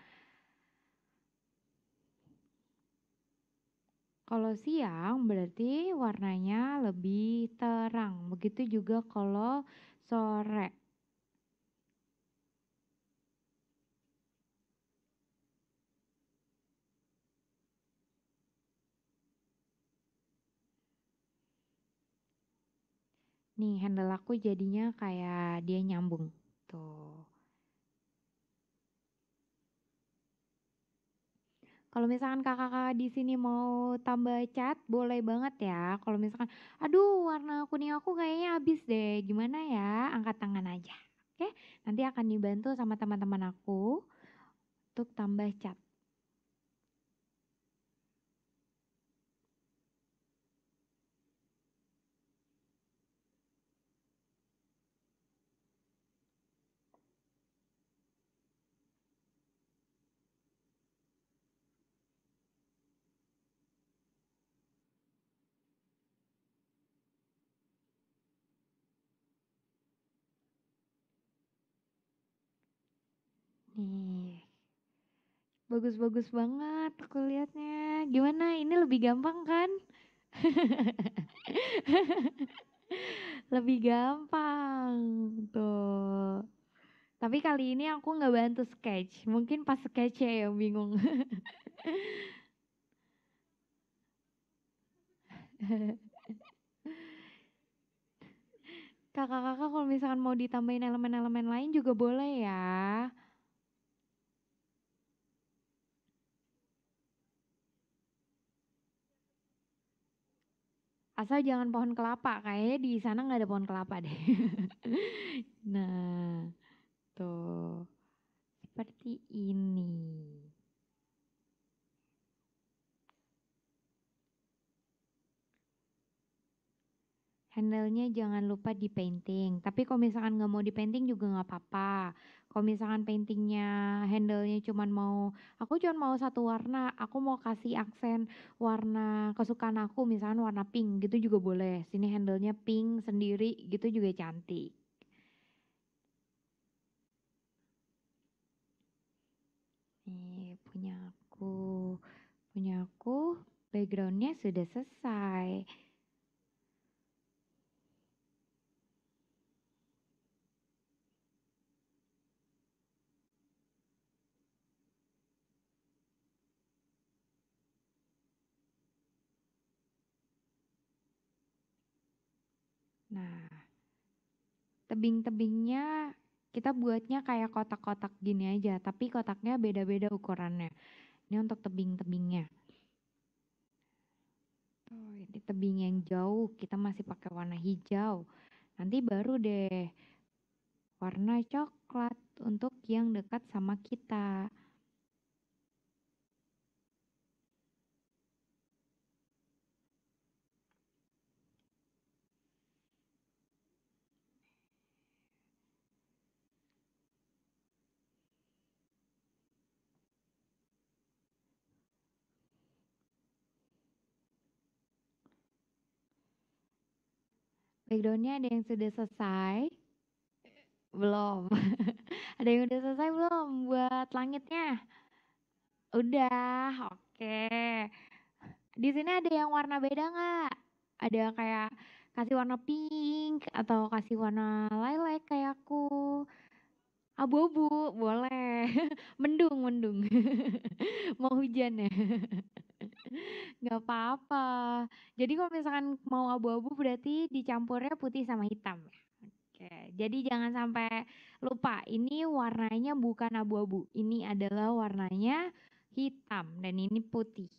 Kalau siang berarti warnanya lebih terang. Begitu juga kalau sore. Nih, handle aku jadinya kayak dia nyambung. Tuh. Kalau misalkan kakak-kakak di sini mau tambah cat, boleh banget ya. Kalau misalkan, aduh warna kuning aku kayaknya habis deh. Gimana ya? Angkat tangan aja. Oke, nanti akan dibantu sama teman-teman aku untuk tambah cat. Bagus-bagus banget aku lihatnya. Gimana? Ini lebih gampang kan? lebih gampang tuh. Tapi kali ini aku nggak bantu sketch. Mungkin pas sketch ya yang bingung. Kakak-kakak kalau misalkan mau ditambahin elemen-elemen lain juga boleh ya. Asal jangan pohon kelapa, kayaknya di sana nggak ada pohon kelapa deh. nah, tuh seperti ini. Handle-nya jangan lupa di painting. Tapi kalau misalkan nggak mau di painting juga nggak apa-apa. Kalau misalkan paintingnya handlenya nya cuman mau aku cuma mau satu warna, aku mau kasih aksen warna kesukaan aku misalkan warna pink gitu juga boleh. Sini handlenya pink sendiri gitu juga cantik. Nih, punya aku. Punya aku backgroundnya sudah selesai. Nah, tebing-tebingnya kita buatnya kayak kotak-kotak gini aja, tapi kotaknya beda-beda ukurannya. Ini untuk tebing-tebingnya. Tuh, oh, ini tebing yang jauh, kita masih pakai warna hijau. Nanti baru deh warna coklat untuk yang dekat sama kita. Breakdownnya ada yang sudah selesai? Belum. ada yang sudah selesai belum buat langitnya? Udah, oke. Okay. Di sini ada yang warna beda nggak? Ada kayak kasih warna pink atau kasih warna lilac kayak aku. Abu-abu, boleh. mendung, mendung. Mau hujan ya. Nggak apa-apa. Jadi kalau misalkan mau abu-abu berarti dicampurnya putih sama hitam ya? Oke, jadi jangan sampai lupa ini warnanya bukan abu-abu. Ini adalah warnanya hitam dan ini putih.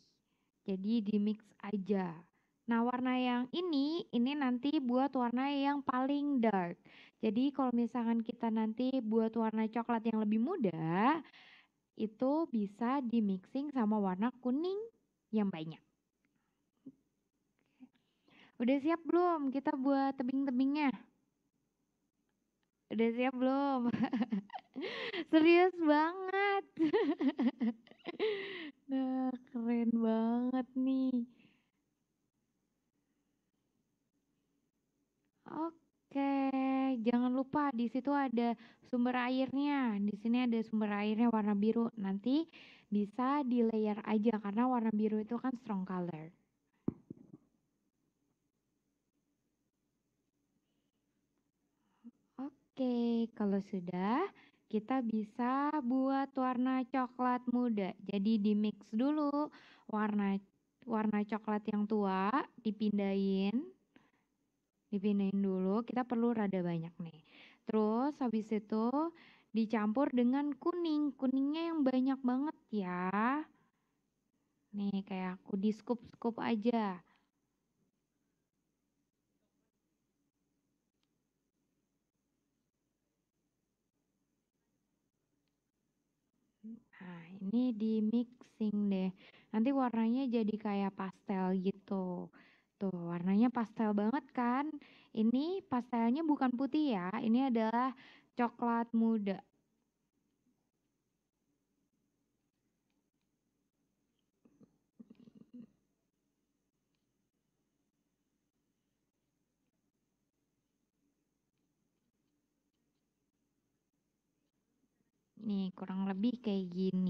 Jadi di mix aja. Nah warna yang ini, ini nanti buat warna yang paling dark. Jadi kalau misalkan kita nanti buat warna coklat yang lebih muda, itu bisa di mixing sama warna kuning yang banyak. Udah siap belum kita buat tebing-tebingnya? Udah siap belum? Serius banget. nah, keren banget nih. Oke. Oke, jangan lupa di situ ada sumber airnya. Di sini ada sumber airnya warna biru. Nanti bisa di layer aja karena warna biru itu kan strong color. Oke, kalau sudah kita bisa buat warna coklat muda. Jadi di mix dulu warna warna coklat yang tua dipindahin dipindahin dulu. Kita perlu rada banyak nih. Terus habis itu dicampur dengan kuning. Kuningnya yang banyak banget ya. Nih kayak aku di scoop-scoop aja. Nah, ini di mixing deh. Nanti warnanya jadi kayak pastel gitu. Tuh, gitu. warnanya pastel banget kan? Ini pastelnya bukan putih ya, ini adalah coklat muda. Nih, kurang lebih kayak gini.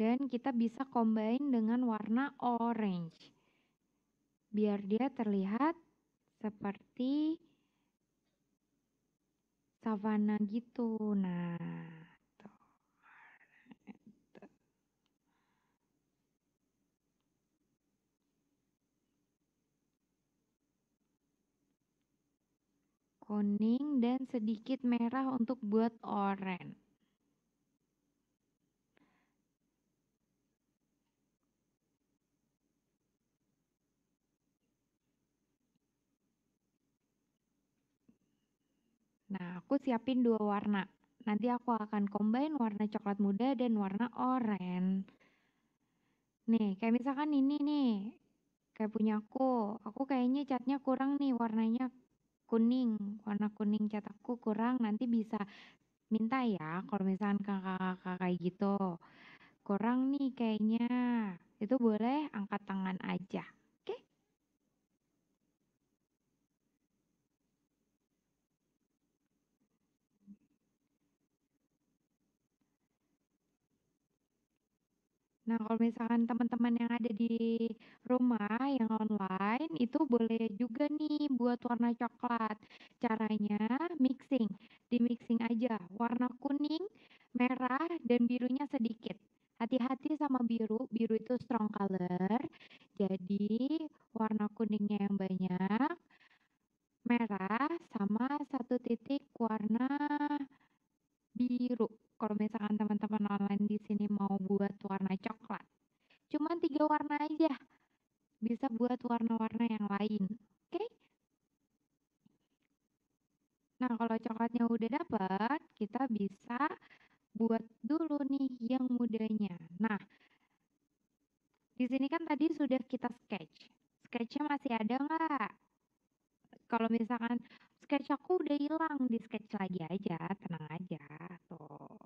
dan kita bisa combine dengan warna orange biar dia terlihat seperti savana gitu. Nah, tuh. kuning dan sedikit merah untuk buat orange aku siapin dua warna. Nanti aku akan combine warna coklat muda dan warna orange Nih, kayak misalkan ini nih, kayak punya aku, aku kayaknya catnya kurang nih warnanya kuning, warna kuning cat aku kurang, nanti bisa minta ya kalau misalkan kakak-kakak kayak gitu. Kurang nih kayaknya, itu boleh angkat tangan aja. Nah, kalau misalkan teman-teman yang ada di rumah yang online itu boleh juga nih buat warna coklat. Caranya mixing, di mixing aja warna kuning, merah dan birunya sedikit. Hati-hati sama biru, biru itu strong color. Jadi warna kuningnya yang banyak, merah sama satu titik warna biru kalau misalkan teman-teman online di sini mau buat warna coklat. Cuman tiga warna aja. Bisa buat warna-warna yang lain. Oke? Okay? Nah, kalau coklatnya udah dapat, kita bisa buat dulu nih yang mudanya. Nah, di sini kan tadi sudah kita sketch. Sketchnya masih ada nggak? Kalau misalkan sketch aku udah hilang, di sketch lagi aja, tenang aja, tuh.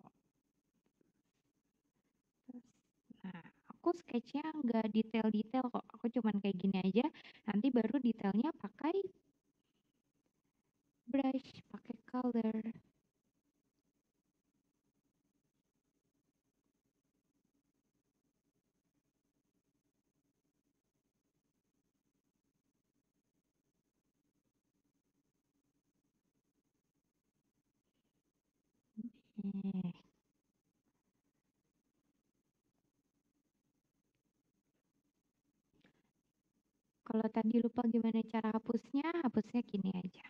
nah, aku sketchnya nggak detail-detail kok, aku cuman kayak gini aja, nanti baru detailnya pakai brush, pakai color. Kalau tadi lupa gimana cara hapusnya, hapusnya gini aja.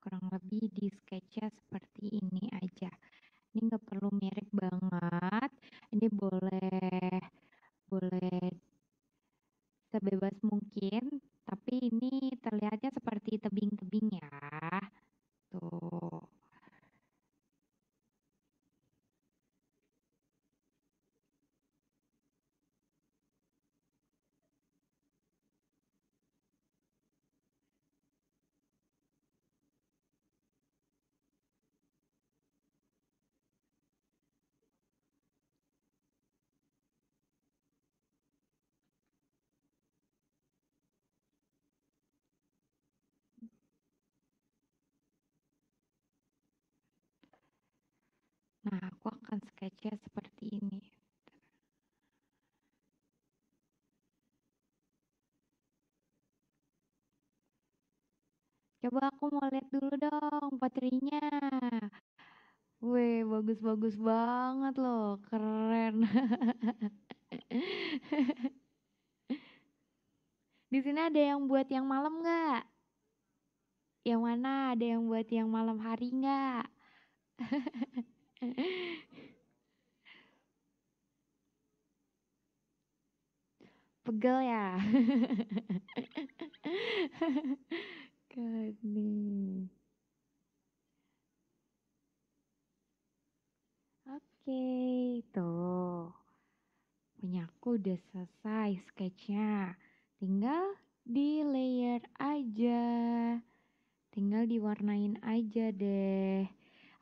kurang lebih di sketch seperti ini aja. Ini nggak perlu mirip banget. Ini boleh boleh sebebas mungkin, tapi ini terlihatnya seperti tebing-tebing ya. Coba aku mau lihat dulu dong patrinya, Weh, bagus-bagus banget loh. Keren. Di sini ada yang buat yang malam nggak? Yang mana? Ada yang buat yang malam hari nggak? Pegel ya? good me. Oke, tuh. Punya aku udah selesai sketchnya. Tinggal di layer aja. Tinggal diwarnain aja deh.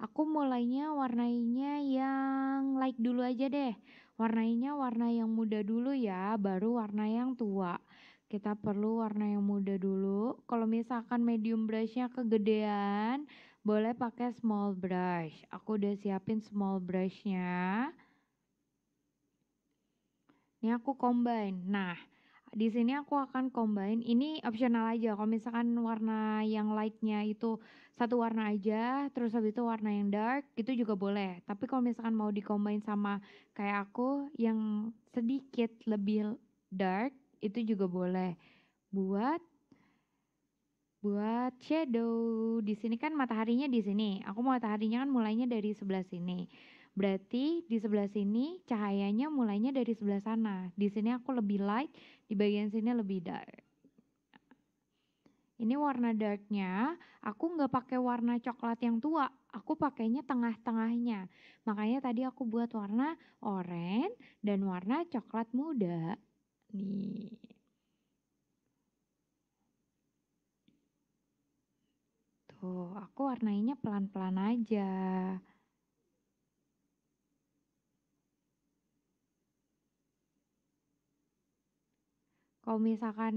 Aku mulainya warnainya yang light dulu aja deh. Warnainya warna yang muda dulu ya, baru warna yang tua kita perlu warna yang muda dulu. Kalau misalkan medium brushnya kegedean, boleh pakai small brush. Aku udah siapin small brushnya. Ini aku combine. Nah, di sini aku akan combine. Ini opsional aja. Kalau misalkan warna yang lightnya itu satu warna aja, terus habis itu warna yang dark, itu juga boleh. Tapi kalau misalkan mau di combine sama kayak aku yang sedikit lebih dark, itu juga boleh buat buat shadow. Di sini kan mataharinya di sini. Aku mataharinya kan mulainya dari sebelah sini. Berarti di sebelah sini cahayanya mulainya dari sebelah sana. Di sini aku lebih light, di bagian sini lebih dark. Ini warna darknya, aku nggak pakai warna coklat yang tua, aku pakainya tengah-tengahnya. Makanya tadi aku buat warna oranye dan warna coklat muda nih tuh aku warnainya pelan-pelan aja kalau misalkan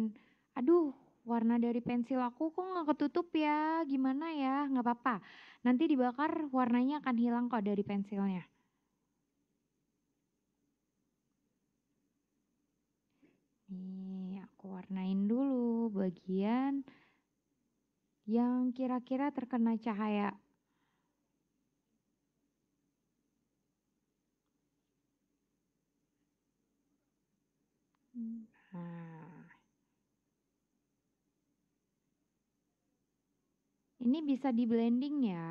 aduh warna dari pensil aku kok nggak ketutup ya gimana ya nggak apa-apa nanti dibakar warnanya akan hilang kok dari pensilnya warnain dulu bagian yang kira-kira terkena cahaya. Nah. ini bisa di blending ya.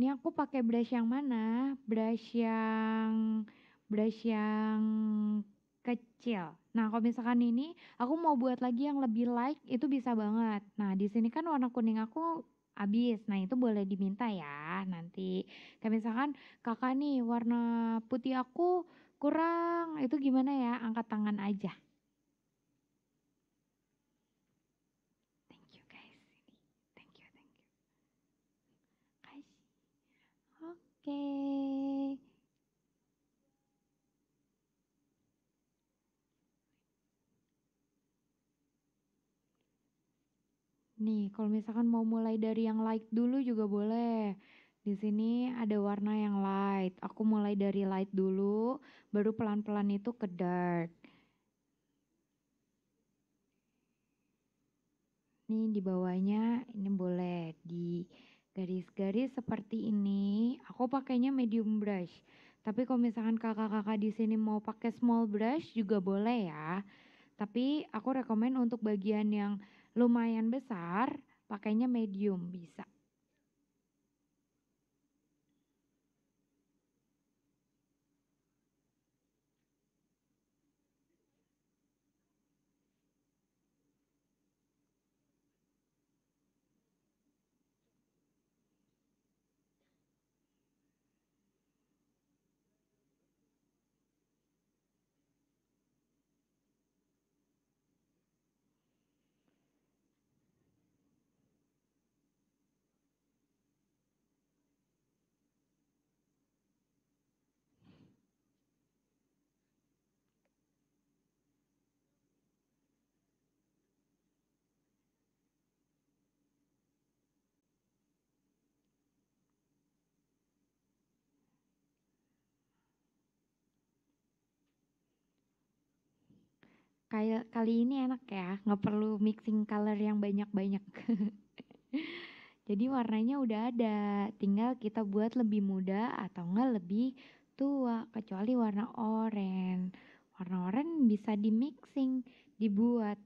ini aku pakai brush yang mana? Brush yang brush yang kecil. Nah, kalau misalkan ini aku mau buat lagi yang lebih light itu bisa banget. Nah, di sini kan warna kuning aku habis. Nah, itu boleh diminta ya nanti. Kayak misalkan kakak nih warna putih aku kurang, itu gimana ya? Angkat tangan aja. Oke. Nih, kalau misalkan mau mulai dari yang light dulu juga boleh. Di sini ada warna yang light. Aku mulai dari light dulu, baru pelan-pelan itu ke dark. Nih di bawahnya ini boleh di garis-garis seperti ini aku pakainya medium brush tapi kalau misalkan kakak-kakak di sini mau pakai small brush juga boleh ya tapi aku rekomen untuk bagian yang lumayan besar pakainya medium bisa kayak kali ini enak ya, nggak perlu mixing color yang banyak-banyak. Jadi warnanya udah ada, tinggal kita buat lebih muda atau enggak lebih tua, kecuali warna oranye. Warna oranye bisa di mixing, dibuat.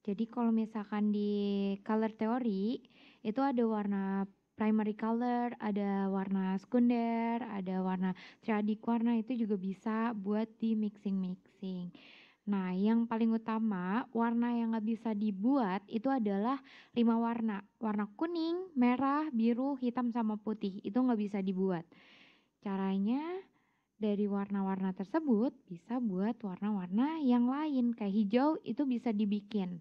Jadi kalau misalkan di color theory itu ada warna primary color, ada warna sekunder, ada warna triadik warna itu juga bisa buat di mixing-mixing. Nah, yang paling utama warna yang nggak bisa dibuat itu adalah lima warna. Warna kuning, merah, biru, hitam, sama putih. Itu nggak bisa dibuat. Caranya dari warna-warna tersebut bisa buat warna-warna yang lain. Kayak hijau itu bisa dibikin.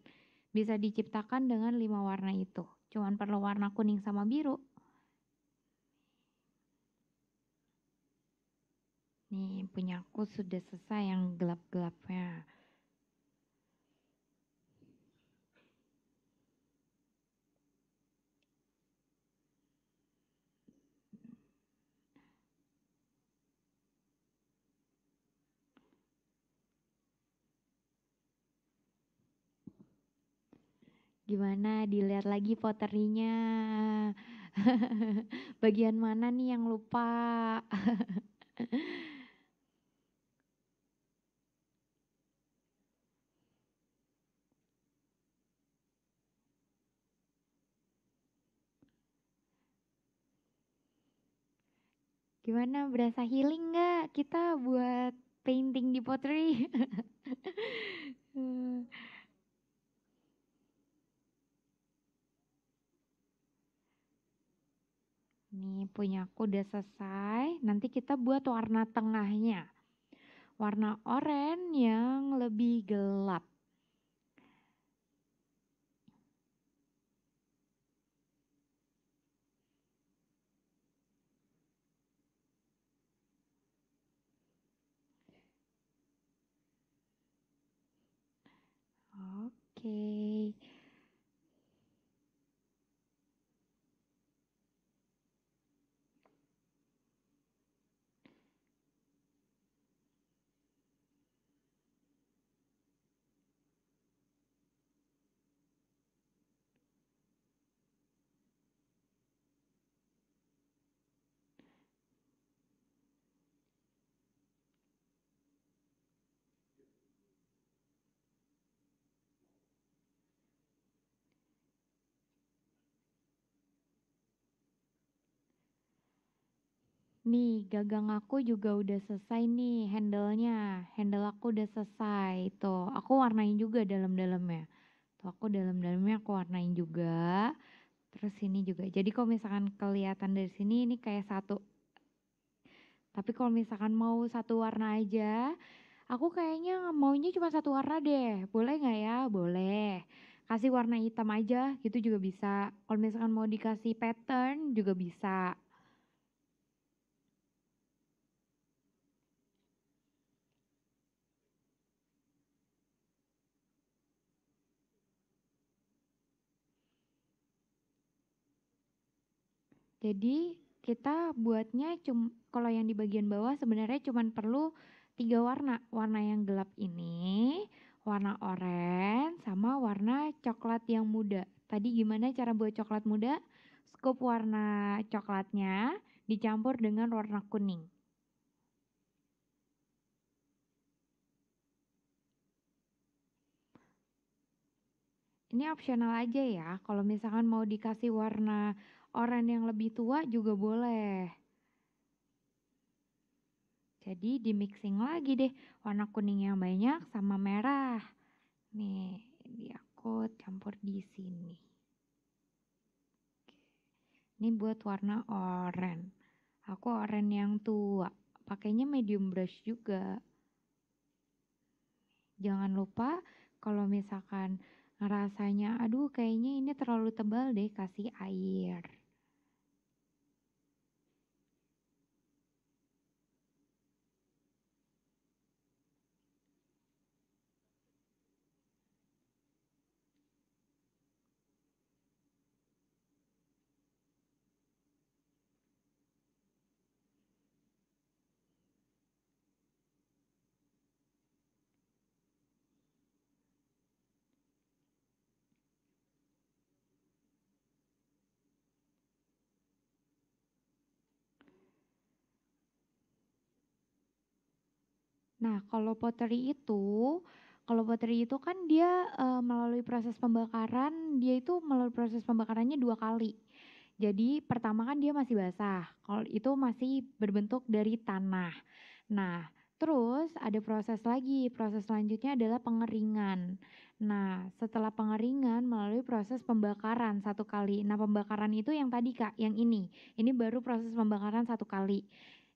Bisa diciptakan dengan lima warna itu. Cuman perlu warna kuning sama biru. Nih, punya aku sudah selesai yang gelap-gelapnya. Gimana dilihat lagi poterinya? Bagian mana nih yang lupa? Gimana berasa healing nggak kita buat painting di pottery? Ini punya aku udah selesai. Nanti kita buat warna tengahnya. Warna oranye yang lebih gelap. Nih, gagang aku juga udah selesai nih handlenya, nya Handle aku udah selesai. Tuh, aku warnain juga dalam-dalamnya. Tuh, aku dalam-dalamnya aku warnain juga. Terus ini juga. Jadi kalau misalkan kelihatan dari sini ini kayak satu. Tapi kalau misalkan mau satu warna aja, aku kayaknya maunya cuma satu warna deh. Boleh nggak ya? Boleh. Kasih warna hitam aja gitu juga bisa. Kalau misalkan mau dikasih pattern juga bisa Jadi kita buatnya cum kalau yang di bagian bawah sebenarnya cuma perlu tiga warna. Warna yang gelap ini, warna oranye sama warna coklat yang muda. Tadi gimana cara buat coklat muda? Scoop warna coklatnya dicampur dengan warna kuning. Ini opsional aja ya, kalau misalkan mau dikasih warna orang yang lebih tua juga boleh. Jadi di mixing lagi deh warna kuning yang banyak sama merah. Nih, aku campur di sini. Ini buat warna oranye. Aku oranye yang tua. Pakainya medium brush juga. Jangan lupa kalau misalkan rasanya, aduh kayaknya ini terlalu tebal deh kasih air. Nah, kalau pottery itu kalau pottery itu kan dia eh, melalui proses pembakaran, dia itu melalui proses pembakarannya dua kali. Jadi pertama kan dia masih basah, kalau itu masih berbentuk dari tanah. Nah, Terus ada proses lagi, proses selanjutnya adalah pengeringan. Nah, setelah pengeringan melalui proses pembakaran satu kali. Nah, pembakaran itu yang tadi kak, yang ini. Ini baru proses pembakaran satu kali.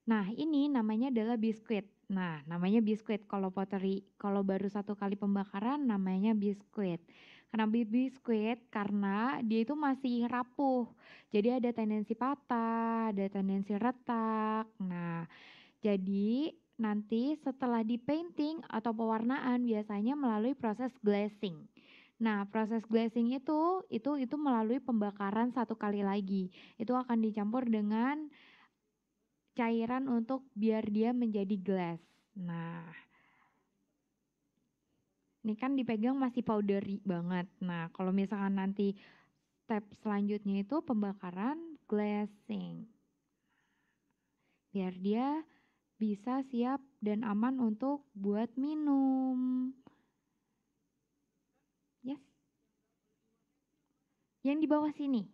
Nah, ini namanya adalah biskuit. Nah, namanya biskuit. Kalau pottery, kalau baru satu kali pembakaran namanya biskuit. Kenapa biskuit? Karena dia itu masih rapuh. Jadi ada tendensi patah, ada tendensi retak. Nah, jadi nanti setelah di painting atau pewarnaan biasanya melalui proses glazing. Nah, proses glazing itu itu itu melalui pembakaran satu kali lagi. Itu akan dicampur dengan cairan untuk biar dia menjadi glass. Nah, ini kan dipegang masih powdery banget. Nah, kalau misalkan nanti step selanjutnya itu pembakaran glassing. Biar dia bisa siap dan aman untuk buat minum. Yes. Yang di bawah sini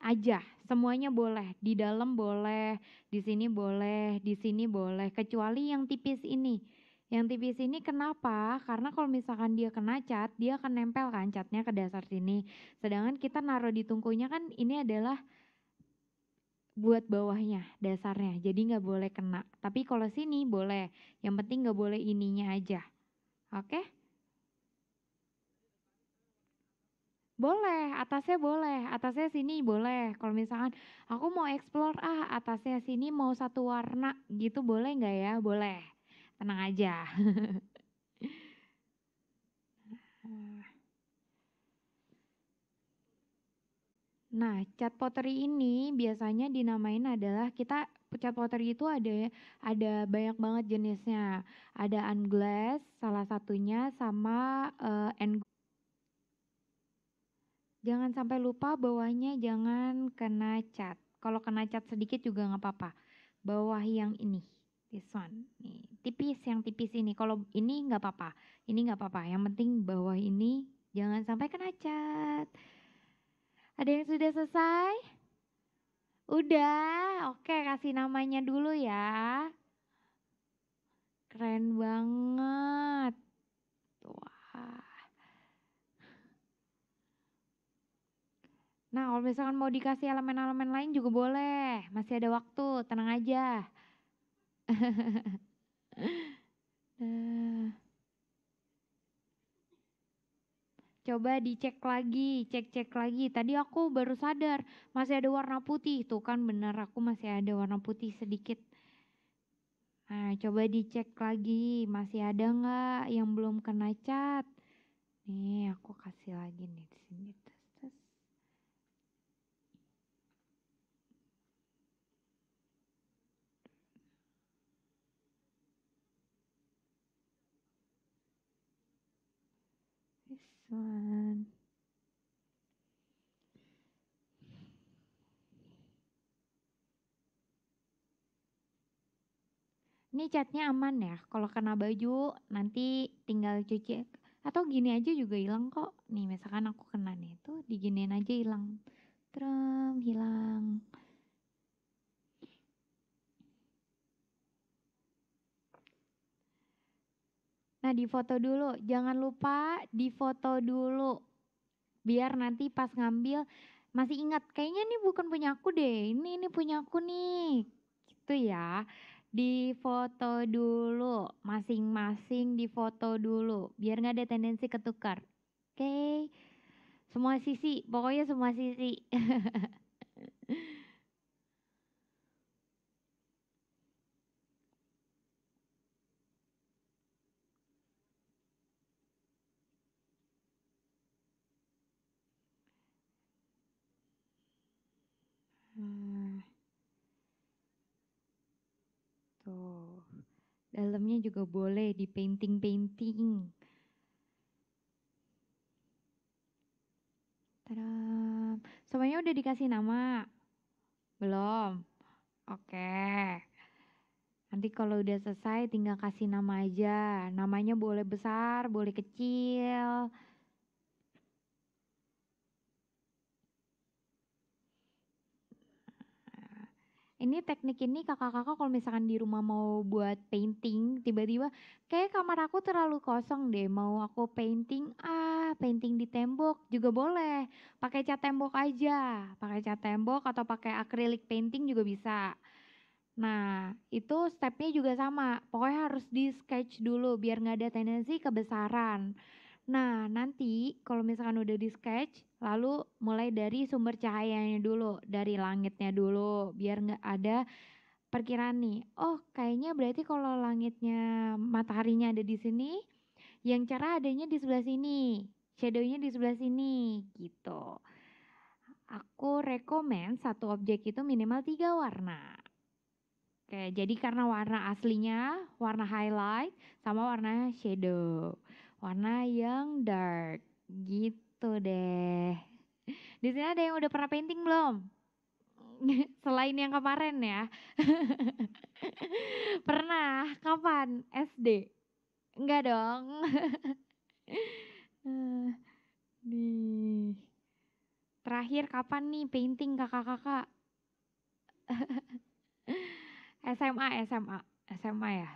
aja semuanya boleh. Di dalam boleh, di sini boleh, di sini boleh. Kecuali yang tipis ini. Yang tipis ini kenapa? Karena kalau misalkan dia kena cat, dia akan nempel kan catnya ke dasar sini. Sedangkan kita naruh di tungkunya kan ini adalah buat bawahnya dasarnya jadi nggak boleh kena tapi kalau sini boleh yang penting nggak boleh ininya aja oke okay? Boleh, atasnya boleh, atasnya sini boleh. Kalau misalkan aku mau explore ah atasnya sini mau satu warna gitu boleh nggak ya? Boleh, tenang aja. nah, cat pottery ini biasanya dinamain adalah kita cat pottery itu ada ada banyak banget jenisnya. Ada unglass salah satunya sama uh, Jangan sampai lupa bawahnya jangan kena cat. Kalau kena cat sedikit juga nggak apa-apa. Bawah yang ini, this one, nih tipis yang tipis ini. Kalau ini nggak apa-apa, ini nggak apa-apa. Yang penting bawah ini jangan sampai kena cat. Ada yang sudah selesai? Udah, oke kasih namanya dulu ya. Keren banget. Nah kalau misalkan mau dikasih elemen-elemen lain juga boleh, masih ada waktu, tenang aja. Nah. Coba dicek lagi, cek-cek lagi. Tadi aku baru sadar masih ada warna putih. Tuh kan benar aku masih ada warna putih sedikit. Nah coba dicek lagi masih ada nggak yang belum kena cat. Nih aku kasih lagi nih di sini. Ini catnya aman ya, kalau kena baju nanti tinggal cuci atau gini aja juga hilang kok. Nih misalkan aku kena nih, tuh diginiin aja hilang. Trem, hilang. Nah, di foto dulu. Jangan lupa di foto dulu. Biar nanti pas ngambil masih ingat kayaknya ini bukan punya aku deh. Ini ini punya aku nih. Gitu ya. Di foto dulu, masing-masing di foto dulu biar nggak ada tendensi ketukar. Oke. Okay? Semua sisi, pokoknya semua sisi. dalamnya juga boleh di painting painting Tadam. semuanya udah dikasih nama belum oke Nanti kalau udah selesai tinggal kasih nama aja. Namanya boleh besar, boleh kecil. Ini teknik ini kakak-kakak kalau misalkan di rumah mau buat painting, tiba-tiba kayak kamar aku terlalu kosong deh, mau aku painting ah, painting di tembok juga boleh. Pakai cat tembok aja, pakai cat tembok atau pakai akrilik painting juga bisa. Nah, itu stepnya juga sama. Pokoknya harus di sketch dulu biar nggak ada tendensi kebesaran. Nah, nanti kalau misalkan udah di sketch, lalu mulai dari sumber cahayanya dulu, dari langitnya dulu, biar nggak ada perkiraan nih. Oh, kayaknya berarti kalau langitnya mataharinya ada di sini, yang cara adanya di sebelah sini, shadownya di sebelah sini, gitu. Aku rekomen satu objek itu minimal tiga warna. Oke, jadi karena warna aslinya, warna highlight, sama warna shadow warna yang dark. Gitu deh. Di sini ada yang udah pernah painting belum? Selain yang kemarin ya. pernah? Kapan? SD? Enggak dong. Nih. Terakhir kapan nih painting kakak-kakak? SMA, SMA, SMA ya.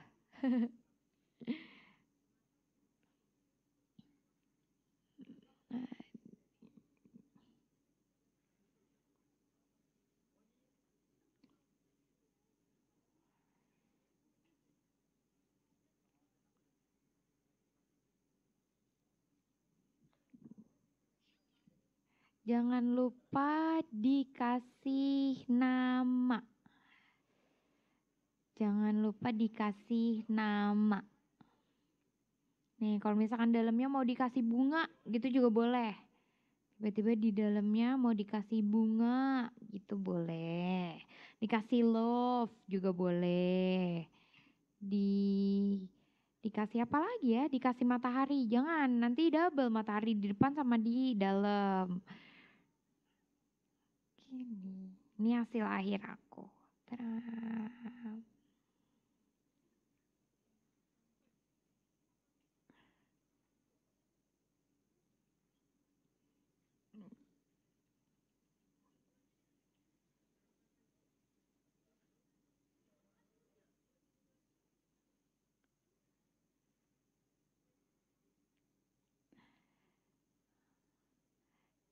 Jangan lupa dikasih nama. Jangan lupa dikasih nama. Nih, kalau misalkan dalamnya mau dikasih bunga, gitu juga boleh. Tiba-tiba di dalamnya mau dikasih bunga, gitu boleh. Dikasih love juga boleh. Di dikasih apa lagi ya? Dikasih matahari. Jangan nanti double matahari di depan sama di dalam ini hasil akhir aku Terang.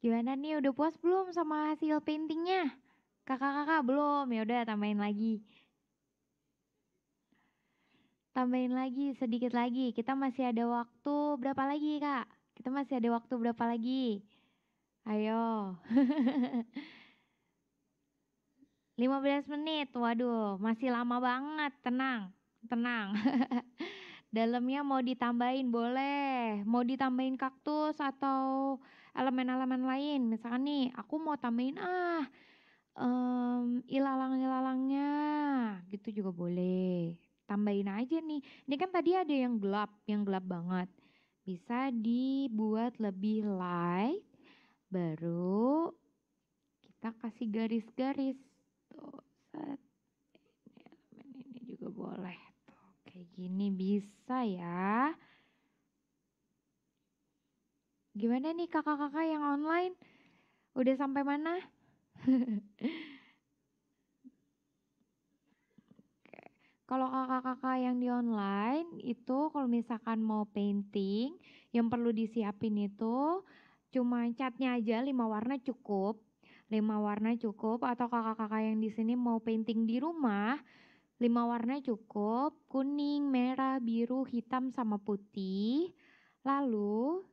Gimana nih udah puas belum sama hasil paintingnya? Kakak-kakak belum, ya udah tambahin lagi. Tambahin lagi sedikit lagi. Kita masih ada waktu berapa lagi, Kak? Kita masih ada waktu berapa lagi? Ayo. 15 menit. Waduh, masih lama banget. Tenang, tenang. Dalamnya mau ditambahin boleh. Mau ditambahin kaktus atau elemen-elemen lain. Misalkan nih, aku mau tambahin ah um, ilalang-ilalangnya gitu juga boleh. Tambahin aja nih. Ini kan tadi ada yang gelap, yang gelap banget. Bisa dibuat lebih light, baru kita kasih garis-garis. Tuh, Ini elemen ini juga boleh. Tuh, kayak gini bisa ya. Gimana nih kakak-kakak yang online? Udah sampai mana? kalau kakak-kakak yang di online itu kalau misalkan mau painting yang perlu disiapin itu cuma catnya aja lima warna cukup lima warna cukup atau kakak-kakak yang di sini mau painting di rumah lima warna cukup kuning merah biru hitam sama putih lalu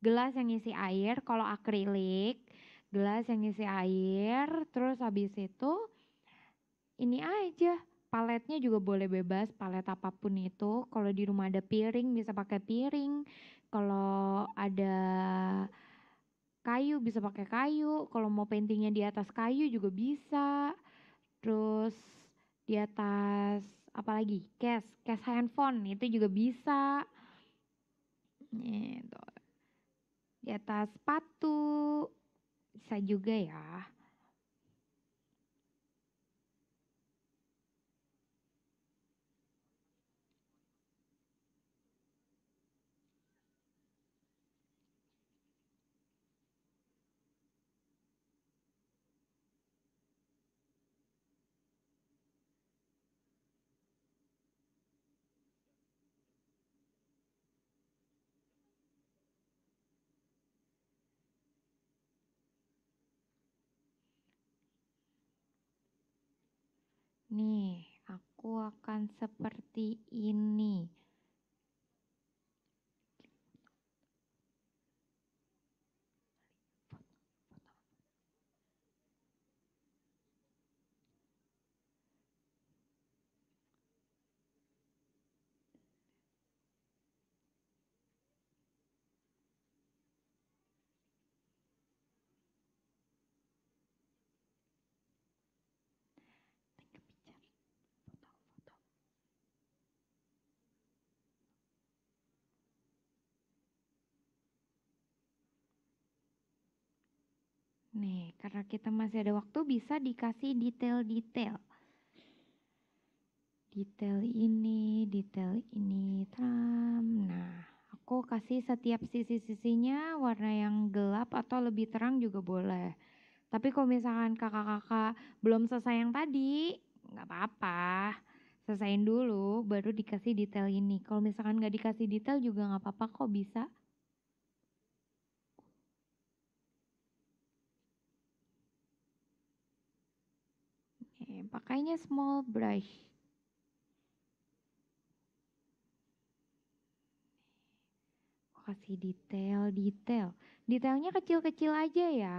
gelas yang isi air kalau akrilik gelas yang isi air terus habis itu ini aja paletnya juga boleh bebas palet apapun itu kalau di rumah ada piring bisa pakai piring kalau ada kayu bisa pakai kayu kalau mau paintingnya di atas kayu juga bisa terus di atas apalagi case case handphone itu juga bisa gitu di atas sepatu bisa juga ya ini, aku akan seperti ini. Nih, karena kita masih ada waktu bisa dikasih detail-detail. Detail ini, detail ini, tram. Nah, aku kasih setiap sisi-sisinya warna yang gelap atau lebih terang juga boleh. Tapi kalau misalkan kakak-kakak belum selesai yang tadi, nggak apa-apa. Selesaiin dulu, baru dikasih detail ini. Kalau misalkan nggak dikasih detail juga nggak apa-apa kok bisa pakainya small brush kasih detail, detail. Detailnya kecil-kecil aja ya.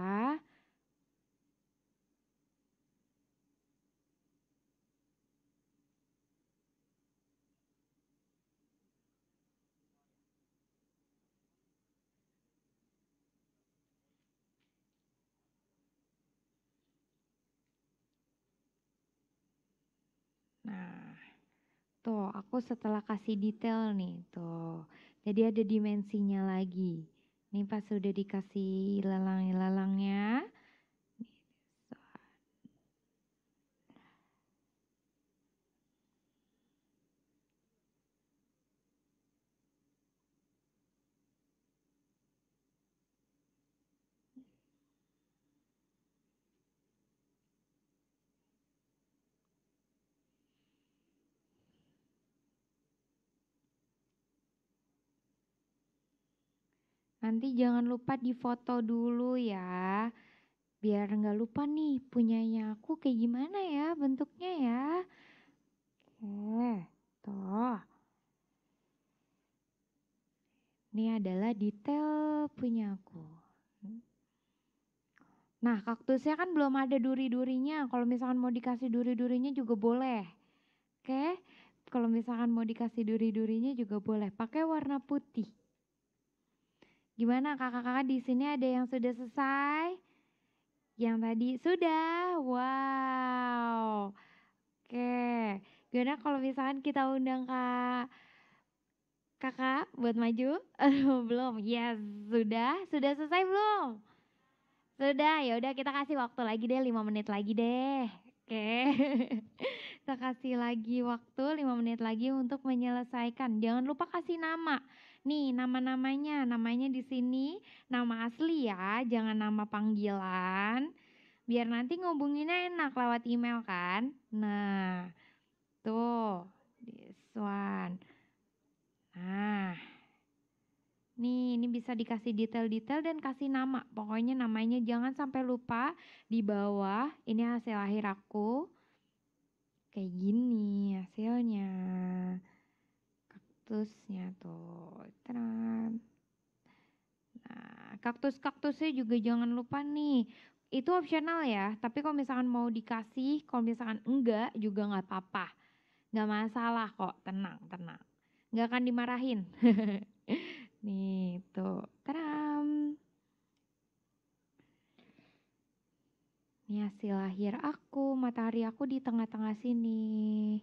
Tuh, aku setelah kasih detail nih, tuh. Jadi ada dimensinya lagi. Nih pas udah dikasih lelang-lelangnya, nanti jangan lupa difoto dulu ya. Biar nggak lupa nih punyanya aku kayak gimana ya bentuknya ya. Oke, toh. Ini adalah detail punyaku. Nah, kaktusnya kan belum ada duri-durinya. Kalau misalkan mau dikasih duri-durinya juga boleh. Oke, kalau misalkan mau dikasih duri-durinya juga boleh. Pakai warna putih. Gimana kakak-kakak di sini ada yang sudah selesai? Yang tadi sudah, wow. Oke, gimana kalau misalkan kita undang kak kakak buat maju? belum. Yes, ya, sudah, sudah selesai belum? Sudah, ya udah kita kasih waktu lagi deh, lima menit lagi deh. Oke, kita kasih lagi waktu lima menit lagi untuk menyelesaikan. Jangan lupa kasih nama. Nih nama-namanya, namanya di sini nama asli ya, jangan nama panggilan. Biar nanti ngubunginnya enak lewat email kan. Nah, tuh this one. Nah, nih ini bisa dikasih detail-detail dan kasih nama. Pokoknya namanya jangan sampai lupa di bawah. Ini hasil akhir aku. Kayak gini hasilnya kaktusnya tuh. Tadam. Nah, kaktus-kaktusnya juga jangan lupa nih. Itu opsional ya, tapi kalau misalkan mau dikasih, kalau misalkan enggak juga nggak apa-apa. Nggak masalah kok, tenang, tenang. Nggak akan dimarahin. nih, tuh. Tadam. Ini hasil lahir aku, matahari aku di tengah-tengah sini.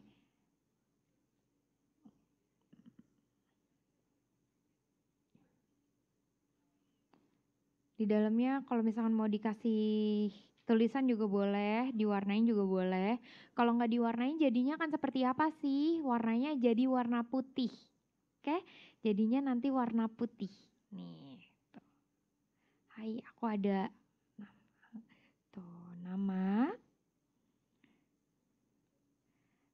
di dalamnya kalau misalkan mau dikasih tulisan juga boleh, diwarnain juga boleh. Kalau nggak diwarnain jadinya akan seperti apa sih? Warnanya jadi warna putih. Oke, jadinya nanti warna putih. Nih, tuh. Hai, aku ada nama. Tuh, nama.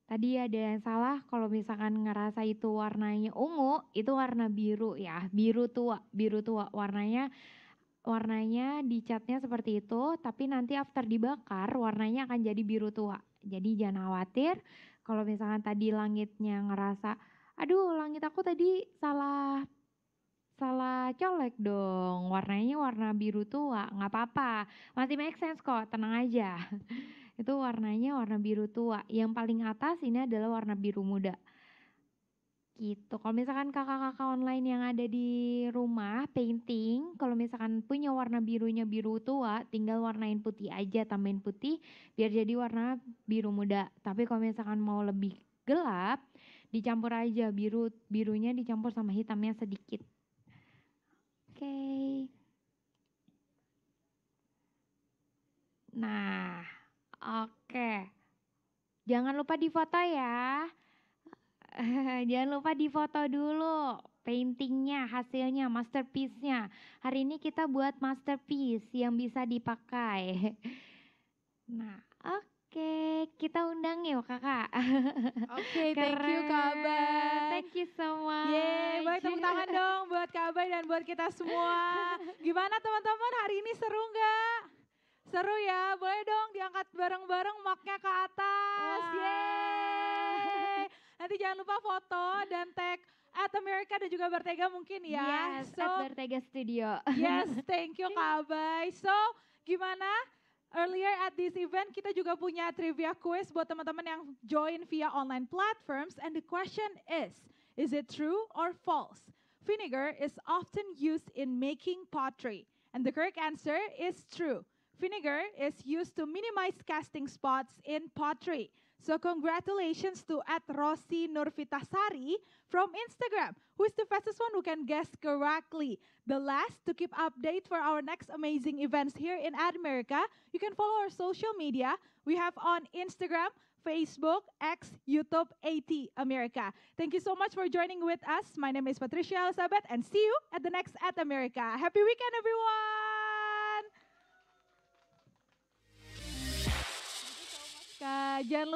Tadi ada yang salah kalau misalkan ngerasa itu warnanya ungu, itu warna biru ya. Biru tua, biru tua warnanya warnanya dicatnya seperti itu, tapi nanti after dibakar warnanya akan jadi biru tua. Jadi jangan khawatir kalau misalkan tadi langitnya ngerasa, aduh langit aku tadi salah salah colek dong, warnanya warna biru tua, nggak apa-apa, masih make sense kok, tenang aja. Itu warnanya warna biru tua, yang paling atas ini adalah warna biru muda. Gitu. Kalau misalkan kakak-kakak online yang ada di rumah painting, kalau misalkan punya warna birunya biru tua, tinggal warnain putih aja, tambahin putih biar jadi warna biru muda. Tapi kalau misalkan mau lebih gelap, dicampur aja biru birunya dicampur sama hitamnya sedikit. Oke. Okay. Nah, oke. Okay. Jangan lupa difoto ya. Jangan lupa difoto dulu paintingnya, hasilnya, masterpiece-nya. Hari ini kita buat masterpiece yang bisa dipakai. Nah, oke. Okay. Kita undang ya kakak. Oke, okay, thank you Kabar. Thank you so much. Yeay, boleh tepuk tangan dong buat Kabar dan buat kita semua. Gimana teman-teman hari ini seru nggak? Seru ya, boleh dong diangkat bareng-bareng maknya ke atas. Wow. Yeay. Nanti jangan lupa foto dan tag at America dan juga Bertega mungkin ya. Yes, so, at Bertega Studio. Yes, thank you Kak Abai. So, gimana? Earlier at this event, kita juga punya trivia quiz buat teman-teman yang join via online platforms. And the question is, is it true or false? Vinegar is often used in making pottery. And the correct answer is true. Vinegar is used to minimize casting spots in pottery. So congratulations to at Rossi Nurfitasari from Instagram, who is the fastest one who can guess correctly. The last to keep update for our next amazing events here in At America, you can follow our social media. We have on Instagram, Facebook, X, YouTube, AT America. Thank you so much for joining with us. My name is Patricia Elizabeth, and see you at the next At America. Happy weekend, everyone! Jangan lupa